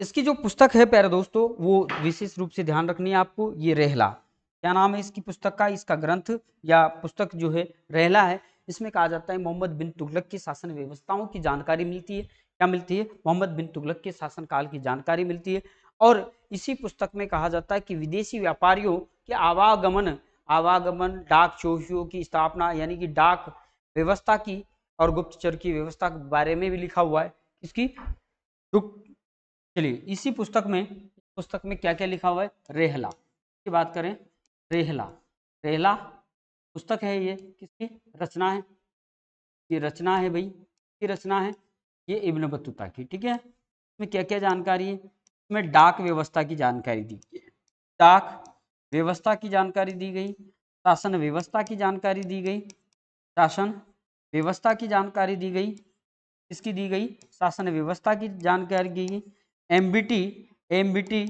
Speaker 1: इसकी जो पुस्तक है प्यारे दोस्तों वो विशेष रूप से ध्यान रखनी है आपको ये रेहला क्या नाम है इसकी पुस्तक का इसका ग्रंथ या पुस्तक जो है रेहला है इसमें कहा जाता है मोहम्मद बिन तुगलक की शासन व्यवस्थाओं की जानकारी मिलती है क्या मिलती है मोहम्मद बिन तुगलक के शासन काल की जानकारी मिलती है और इसी पुस्तक में कहा जाता है कि विदेशी व्यापारियों के आवागमन आवागमन डाक चौकियों की स्थापना यानी कि डाक व्यवस्था की और गुप्तचर की व्यवस्था के बारे में भी लिखा हुआ है इसकी चलिए इसी पुस्तक में पुस्तक में क्या क्या लिखा हुआ है रेहला की बात करें रेहला रेहला पुस्तक है ये किसकी रचना है ये रचना है भाई की रचना है ये इब्न बतूता की ठीक है इसमें क्या क्या जानकारी है इसमें डाक व्यवस्था की जानकारी दी गई डाक व्यवस्था की जानकारी दी गई शासन व्यवस्था की जानकारी दी गई शासन व्यवस्था की जानकारी दी गई इसकी दी गई शासन व्यवस्था की जानकारी दी गई एमबीटी एमबीटी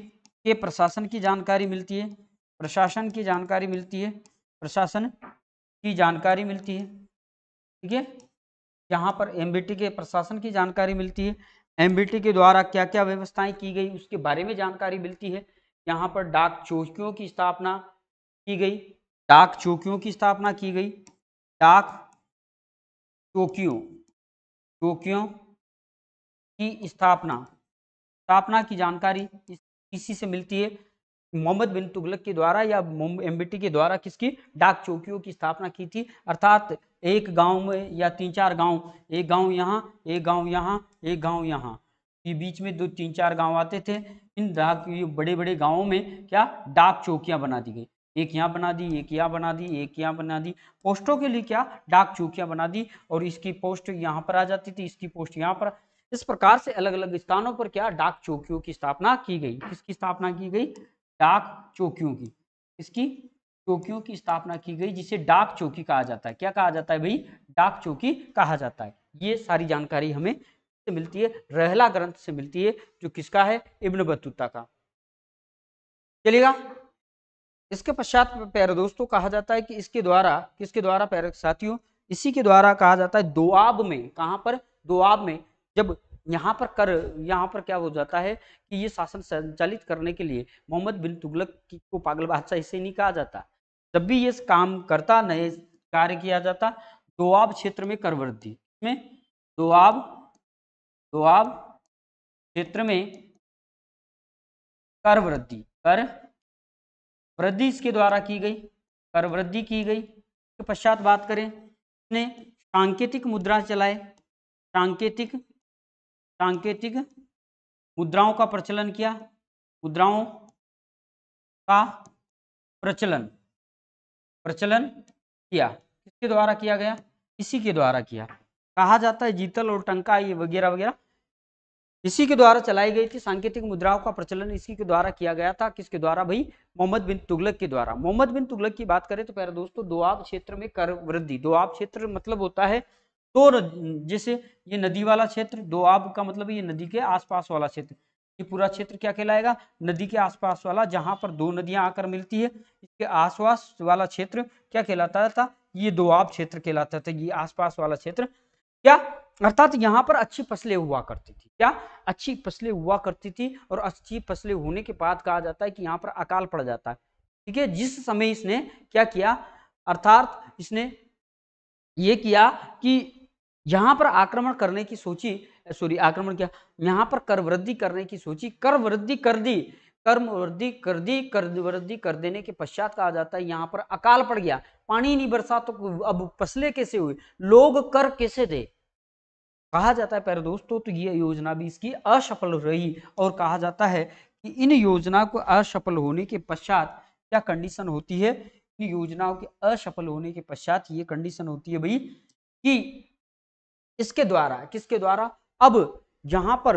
Speaker 1: के प्रशासन की जानकारी मिलती है प्रशासन की जानकारी मिलती है प्रशासन की जानकारी मिलती है ठीक है यहाँ पर एमबीटी के प्रशासन की जानकारी मिलती है एमबीटी के द्वारा क्या क्या व्यवस्थाएं की गई उसके बारे में जानकारी मिलती है यहाँ पर डाक चौकियों की स्थापना की गई डाक चौकियों की स्थापना की गई डाक टोक्यो टोक्यो की स्थापना स्थापना की जानकारी किसी से मिलती है मोहम्मद बिन तुगलक के द्वारा या एमबीटी के द्वारा किसकी डाक चौकियों की स्थापना की थी अर्थात एक गांव में या तीन चार गांव एक गांव यहाँ एक गांव यहाँ एक गांव यहाँ ये बीच में दो तीन चार गांव आते थे इन डाक बड़े बड़े गांवों में क्या डाक चौकियां बना दी गई एक यहाँ बना दी एक यहाँ बना दी एक यहाँ बना दी पोस्टों के लिए क्या डाक चौकिया बना दी और इसकी पोस्ट यहाँ पर आ जाती थी इसकी पोस्ट यहाँ पर इस प्रकार से अलग अलग स्थानों पर क्या डाक चौकियों की स्थापना की गई किसकी स्थापना की गई डाक चौकियों की इसकी चौकियों की स्थापना की गई जिसे डाक चौकी कहा जाता है क्या कहा जाता है भाई डाक चौकी कहा जाता है ये सारी जानकारी हमें से मिलती है रहला ग्रंथ से मिलती है जो किसका है इब्न बतूता का चलिएगा इसके पश्चात प्यारे दोस्तों कहा जाता है कि इसके द्वारा किसके द्वारा प्यारे साथियों इसी के द्वारा कहा जाता है दोआब में कहाँ पर दोआब में जब यहाँ पर कर यहाँ पर क्या हो जाता है कि ये शासन संचालित करने के लिए मोहम्मद बिन तुगलक को पागल बादशाह इसे नहीं कहा जाता जब भी ये काम करता नए कार्य किया जाता दोआब क्षेत्र में कर वृद्धि में
Speaker 2: दोआब दोआब क्षेत्र में कर वृद्धि कर वृद्धि इसके द्वारा की गई
Speaker 1: कर वृद्धि की गई उसके पश्चात बात करें इसने सांकेतिक मुद्रा चलाए सांकेतिक सांकेतिक मुद्राओं का प्रचलन किया मुद्राओं का प्रचलन प्रचलन किया किसके द्वारा किया गया इसी के द्वारा किया कहा जाता है जीतल और टंका ये वगैरह वगैरह इसी के द्वारा चलाई गई थी सांकेतिक मुद्राओं का प्रचलन इसी के द्वारा किया गया था किसके द्वारा भाई मोहम्मद बिन तुगलक के द्वारा मोहम्मद बिन तुगलक की बात करें तो प्यारे दोस्तों दोआब क्षेत्र में कर वृद्धि दोआब क्षेत्र मतलब होता है तो जैसे ये नदी वाला क्षेत्र दोआब का मतलब ये नदी के आसपास वाला क्षेत्र ये पूरा क्षेत्र क्या कहलाएगा नदी के आसपास वाला जहां पर दो नदियां आकर मिलती है इसके आसपास वाला क्षेत्र क्या कहलाता था ये दोआब क्षेत्र कहलाता था ये आसपास वाला क्षेत्र क्या अर्थात यहाँ पर अच्छी फसलें हुआ करती थी क्या अच्छी फसलें हुआ करती थी और अच्छी फसलें होने के बाद कहा जाता है कि यहाँ पर अकाल पड़ जाता है ठीक है जिस समय इसने क्या किया अर्थात इसने ये किया कि यहाँ पर आक्रमण करने की सोची सॉरी आक्रमण किया यहाँ पर कर वृद्धि करने की सोची कर वृद्धि कर दी कर्म वृद्धि कर दी कर वृद्धि कर देने के पश्चात कहा जाता है यहाँ पर अकाल पड़ गया पानी नहीं बरसा तो अब फसलें कैसे हुई लोग कर कैसे दे कहा जाता है प्यारे दोस्तों तो ये योजना भी इसकी असफल रही और कहा जाता है कि इन योजना को असफल होने के पश्चात क्या कंडीशन होती है कि योजनाओं के असफल होने के पश्चात ये कंडीशन होती है भाई कि इसके द्वारा किसके द्वारा अब यहाँ पर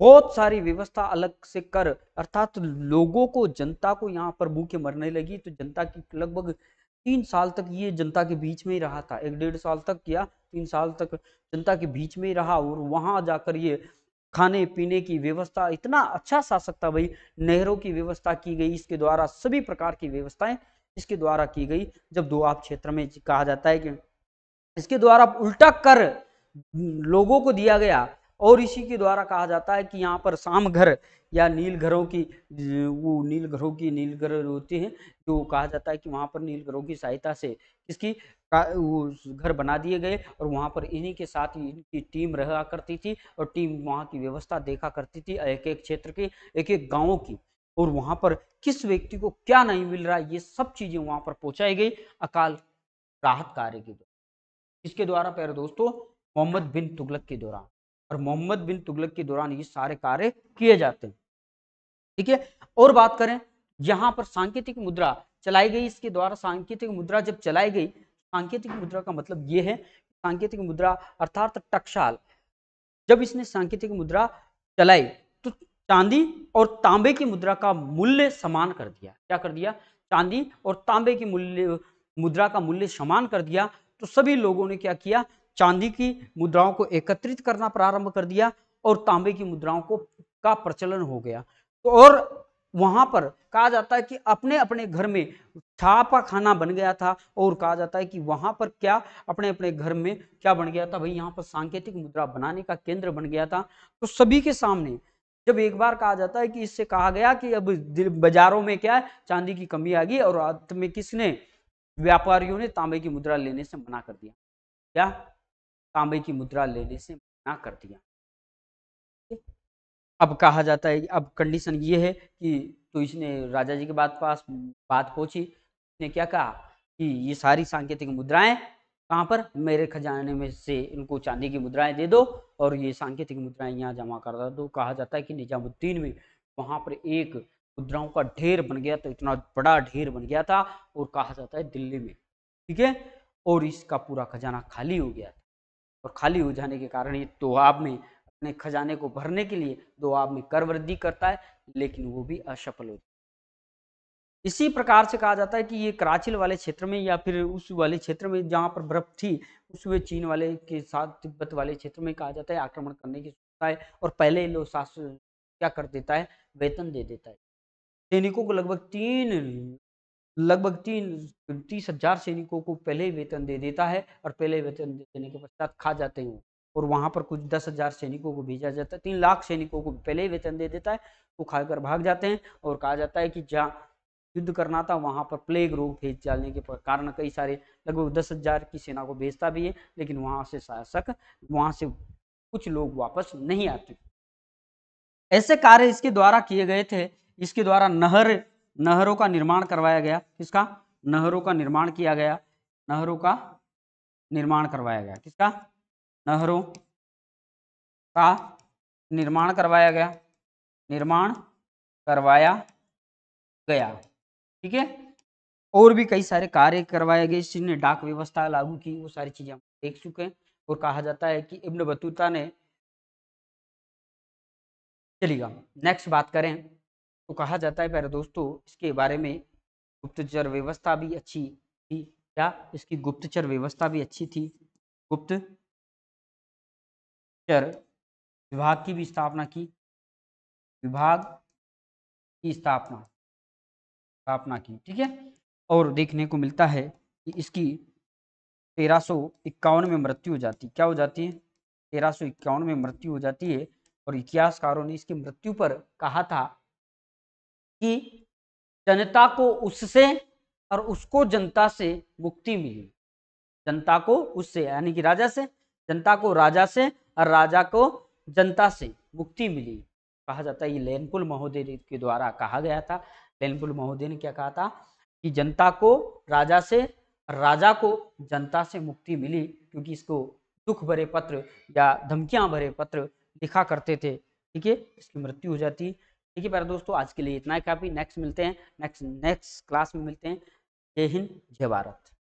Speaker 1: बहुत सारी व्यवस्था अलग से कर अर्थात लोगों को जनता को यहाँ पर भूखे मरने लगी तो जनता की लगभग तीन साल तक ये जनता के बीच में ही रहा था एक डेढ़ साल तक किया तीन साल तक जनता के बीच में ही रहा और वहां जाकर ये खाने पीने की व्यवस्था इतना अच्छा शासक था भाई नहरों की व्यवस्था की गई इसके द्वारा सभी प्रकार की व्यवस्थाएं इसके द्वारा की गई जब दुआब क्षेत्र में कहा जाता है कि इसके द्वारा उल्टा कर लोगों को दिया गया और इसी के द्वारा कहा जाता है कि यहाँ पर शाम घर या नील घरों की वो नील घरों की नील घर होती हैं जो कहा जाता है कि वहाँ पर नील घरों की सहायता से इसकी वो घर बना दिए गए और वहाँ पर इन्हीं के साथ इनकी टीम रहा करती थी और टीम वहाँ की व्यवस्था देखा करती थी एक एक क्षेत्र की एक एक गाँव की और वहाँ पर किस व्यक्ति को क्या नहीं मिल रहा है ये सब चीज़ें वहाँ पर पहुँचाई गई अकाल राहत कार्य के द्वारा इसके द्वारा प्यारे दोस्तों मोहम्मद बिन तुगलक के दौरान और मोहम्मद बिन तुगलक के दौरान ये सारे कार्य किए जाते हैं ठीक है और बात करें यहाँ पर सांकेतिक मुद्रा चलाई गई इसके द्वारा सांकेतिक मुद्रा जब चलाई गई सांकेतिक मुद्रा का मतलब ये है सांकेतिक मुद्रा अर्थात टकशाल जब इसने सांकेतिक मुद्रा चलाई तो चांदी और तांबे की मुद्रा का मूल्य समान कर दिया क्या कर दिया चांदी और तांबे की मूल्य मुद्रा का मूल्य समान कर दिया तो सभी लोगों ने क्या किया चांदी की मुद्राओं को एकत्रित करना प्रारंभ कर दिया और तांबे की मुद्राओं को का प्रचलन हो गया तो और वहां पर कहा जाता है कि अपने अपने घर में छापा खाना बन गया था और कहा जाता है कि वहां पर क्या अपने अपने घर में क्या बन गया था भाई यहाँ पर सांकेतिक मुद्रा बनाने का केंद्र बन गया था तो सभी के सामने जब एक बार कहा जाता है कि इससे कहा गया कि अब बाजारों में क्या है चांदी की कमी आ गई और अंत में किसने व्यापारियों ने तांबे की मुद्रा लेने से मना कर दिया क्या तांबे की मुद्रा लेने से मना कर दिया अब कहा जाता है अब कंडीशन ये है कि तो इसने राजा जी के बात पास बात पहुंची ने क्या कहा कि ये सारी सांकेतिक मुद्राएं कहाँ पर मेरे खजाने में से इनको चांदी की मुद्राएं दे दो और ये सांकेतिक मुद्राएं यहाँ जमा कर दो तो कहा जाता है कि निजामुद्दीन में वहाँ पर एक मुद्राओं का ढेर बन गया तो इतना बड़ा ढेर बन गया था और कहा जाता है दिल्ली में ठीक है और इसका पूरा खजाना खाली हो गया और खाली हो जाने के कारण ये दोआब में अपने खजाने को भरने के लिए दोआब में कर वृद्धि करता है लेकिन वो भी असफल होता है इसी प्रकार से कहा जाता है कि ये कराचिल वाले क्षेत्र में या फिर उस वाले क्षेत्र में जहाँ पर बर्फ थी उस वे चीन वाले के साथ तिब्बत वाले क्षेत्र में कहा जाता है आक्रमण करने की सोचता है और पहले लोग शासन क्या कर देता है वेतन दे देता है सैनिकों को लगभग तीन लगभग तीन तीस हजार सैनिकों को पहले वेतन दे देता है और पहले वेतन देने के पश्चात खा जाते हैं और वहाँ पर कुछ दस हजार सैनिकों को भेजा जाता है तीन लाख सैनिकों को पहले ही वेतन दे देता है वो खाकर भाग जाते हैं और कहा जाता है कि जहाँ युद्ध करना था वहाँ पर प्लेग रोग भेज जाने के कारण कई सारे लगभग दस हजार की सेना को भेजता भी है लेकिन वहाँ से शासक वहाँ से कुछ लोग वापस नहीं आते ऐसे कार्य इसके द्वारा किए गए थे इसके द्वारा नहर नहरों का निर्माण करवाया गया किसका नहरों का निर्माण किया गया नहरों का निर्माण करवाया गया किसका नहरों का निर्माण करवाया गया निर्माण करवाया गया ठीक है और भी कई सारे कार्य करवाए गए जिसने डाक व्यवस्था लागू की वो सारी चीजें हम देख चुके हैं और कहा जाता है कि इब्न बतूता ने चलिएगा नेक्स्ट बात करें तो कहा जाता है प्यारे दोस्तों इसके बारे में गुप्तचर व्यवस्था भी अच्छी थी क्या इसकी गुप्तचर व्यवस्था भी अच्छी थी गुप्त चर विभाग की भी स्थापना की विभाग की स्थापना स्थापना की ठीक है और देखने को मिलता है कि इसकी तेरह सौ इक्यावन में मृत्यु हो जाती क्या हो जाती है तेरह सौ इक्यावन में मृत्यु हो जाती है और इतिहासकारों ने इसकी मृत्यु पर कहा था कि जनता को उससे और उसको जनता से मुक्ति मिली जनता को उससे यानी कि राजा से जनता को राजा से और राजा को जनता से मुक्ति मिली कहा जाता है ये लेनपुल महोदय के द्वारा कहा गया था लेनपुल महोदय ने क्या कहा था कि जनता को राजा से राजा को जनता से मुक्ति मिली क्योंकि इसको दुख भरे पत्र या धमकियां भरे पत्र लिखा करते थे ठीक है इसकी मृत्यु हो जाती देखिए प्यारे दोस्तों आज के लिए इतना ही काफ़ी नेक्स्ट मिलते हैं नेक्स्ट नेक्स्ट क्लास में मिलते हैं
Speaker 2: जय हिंद जय भारत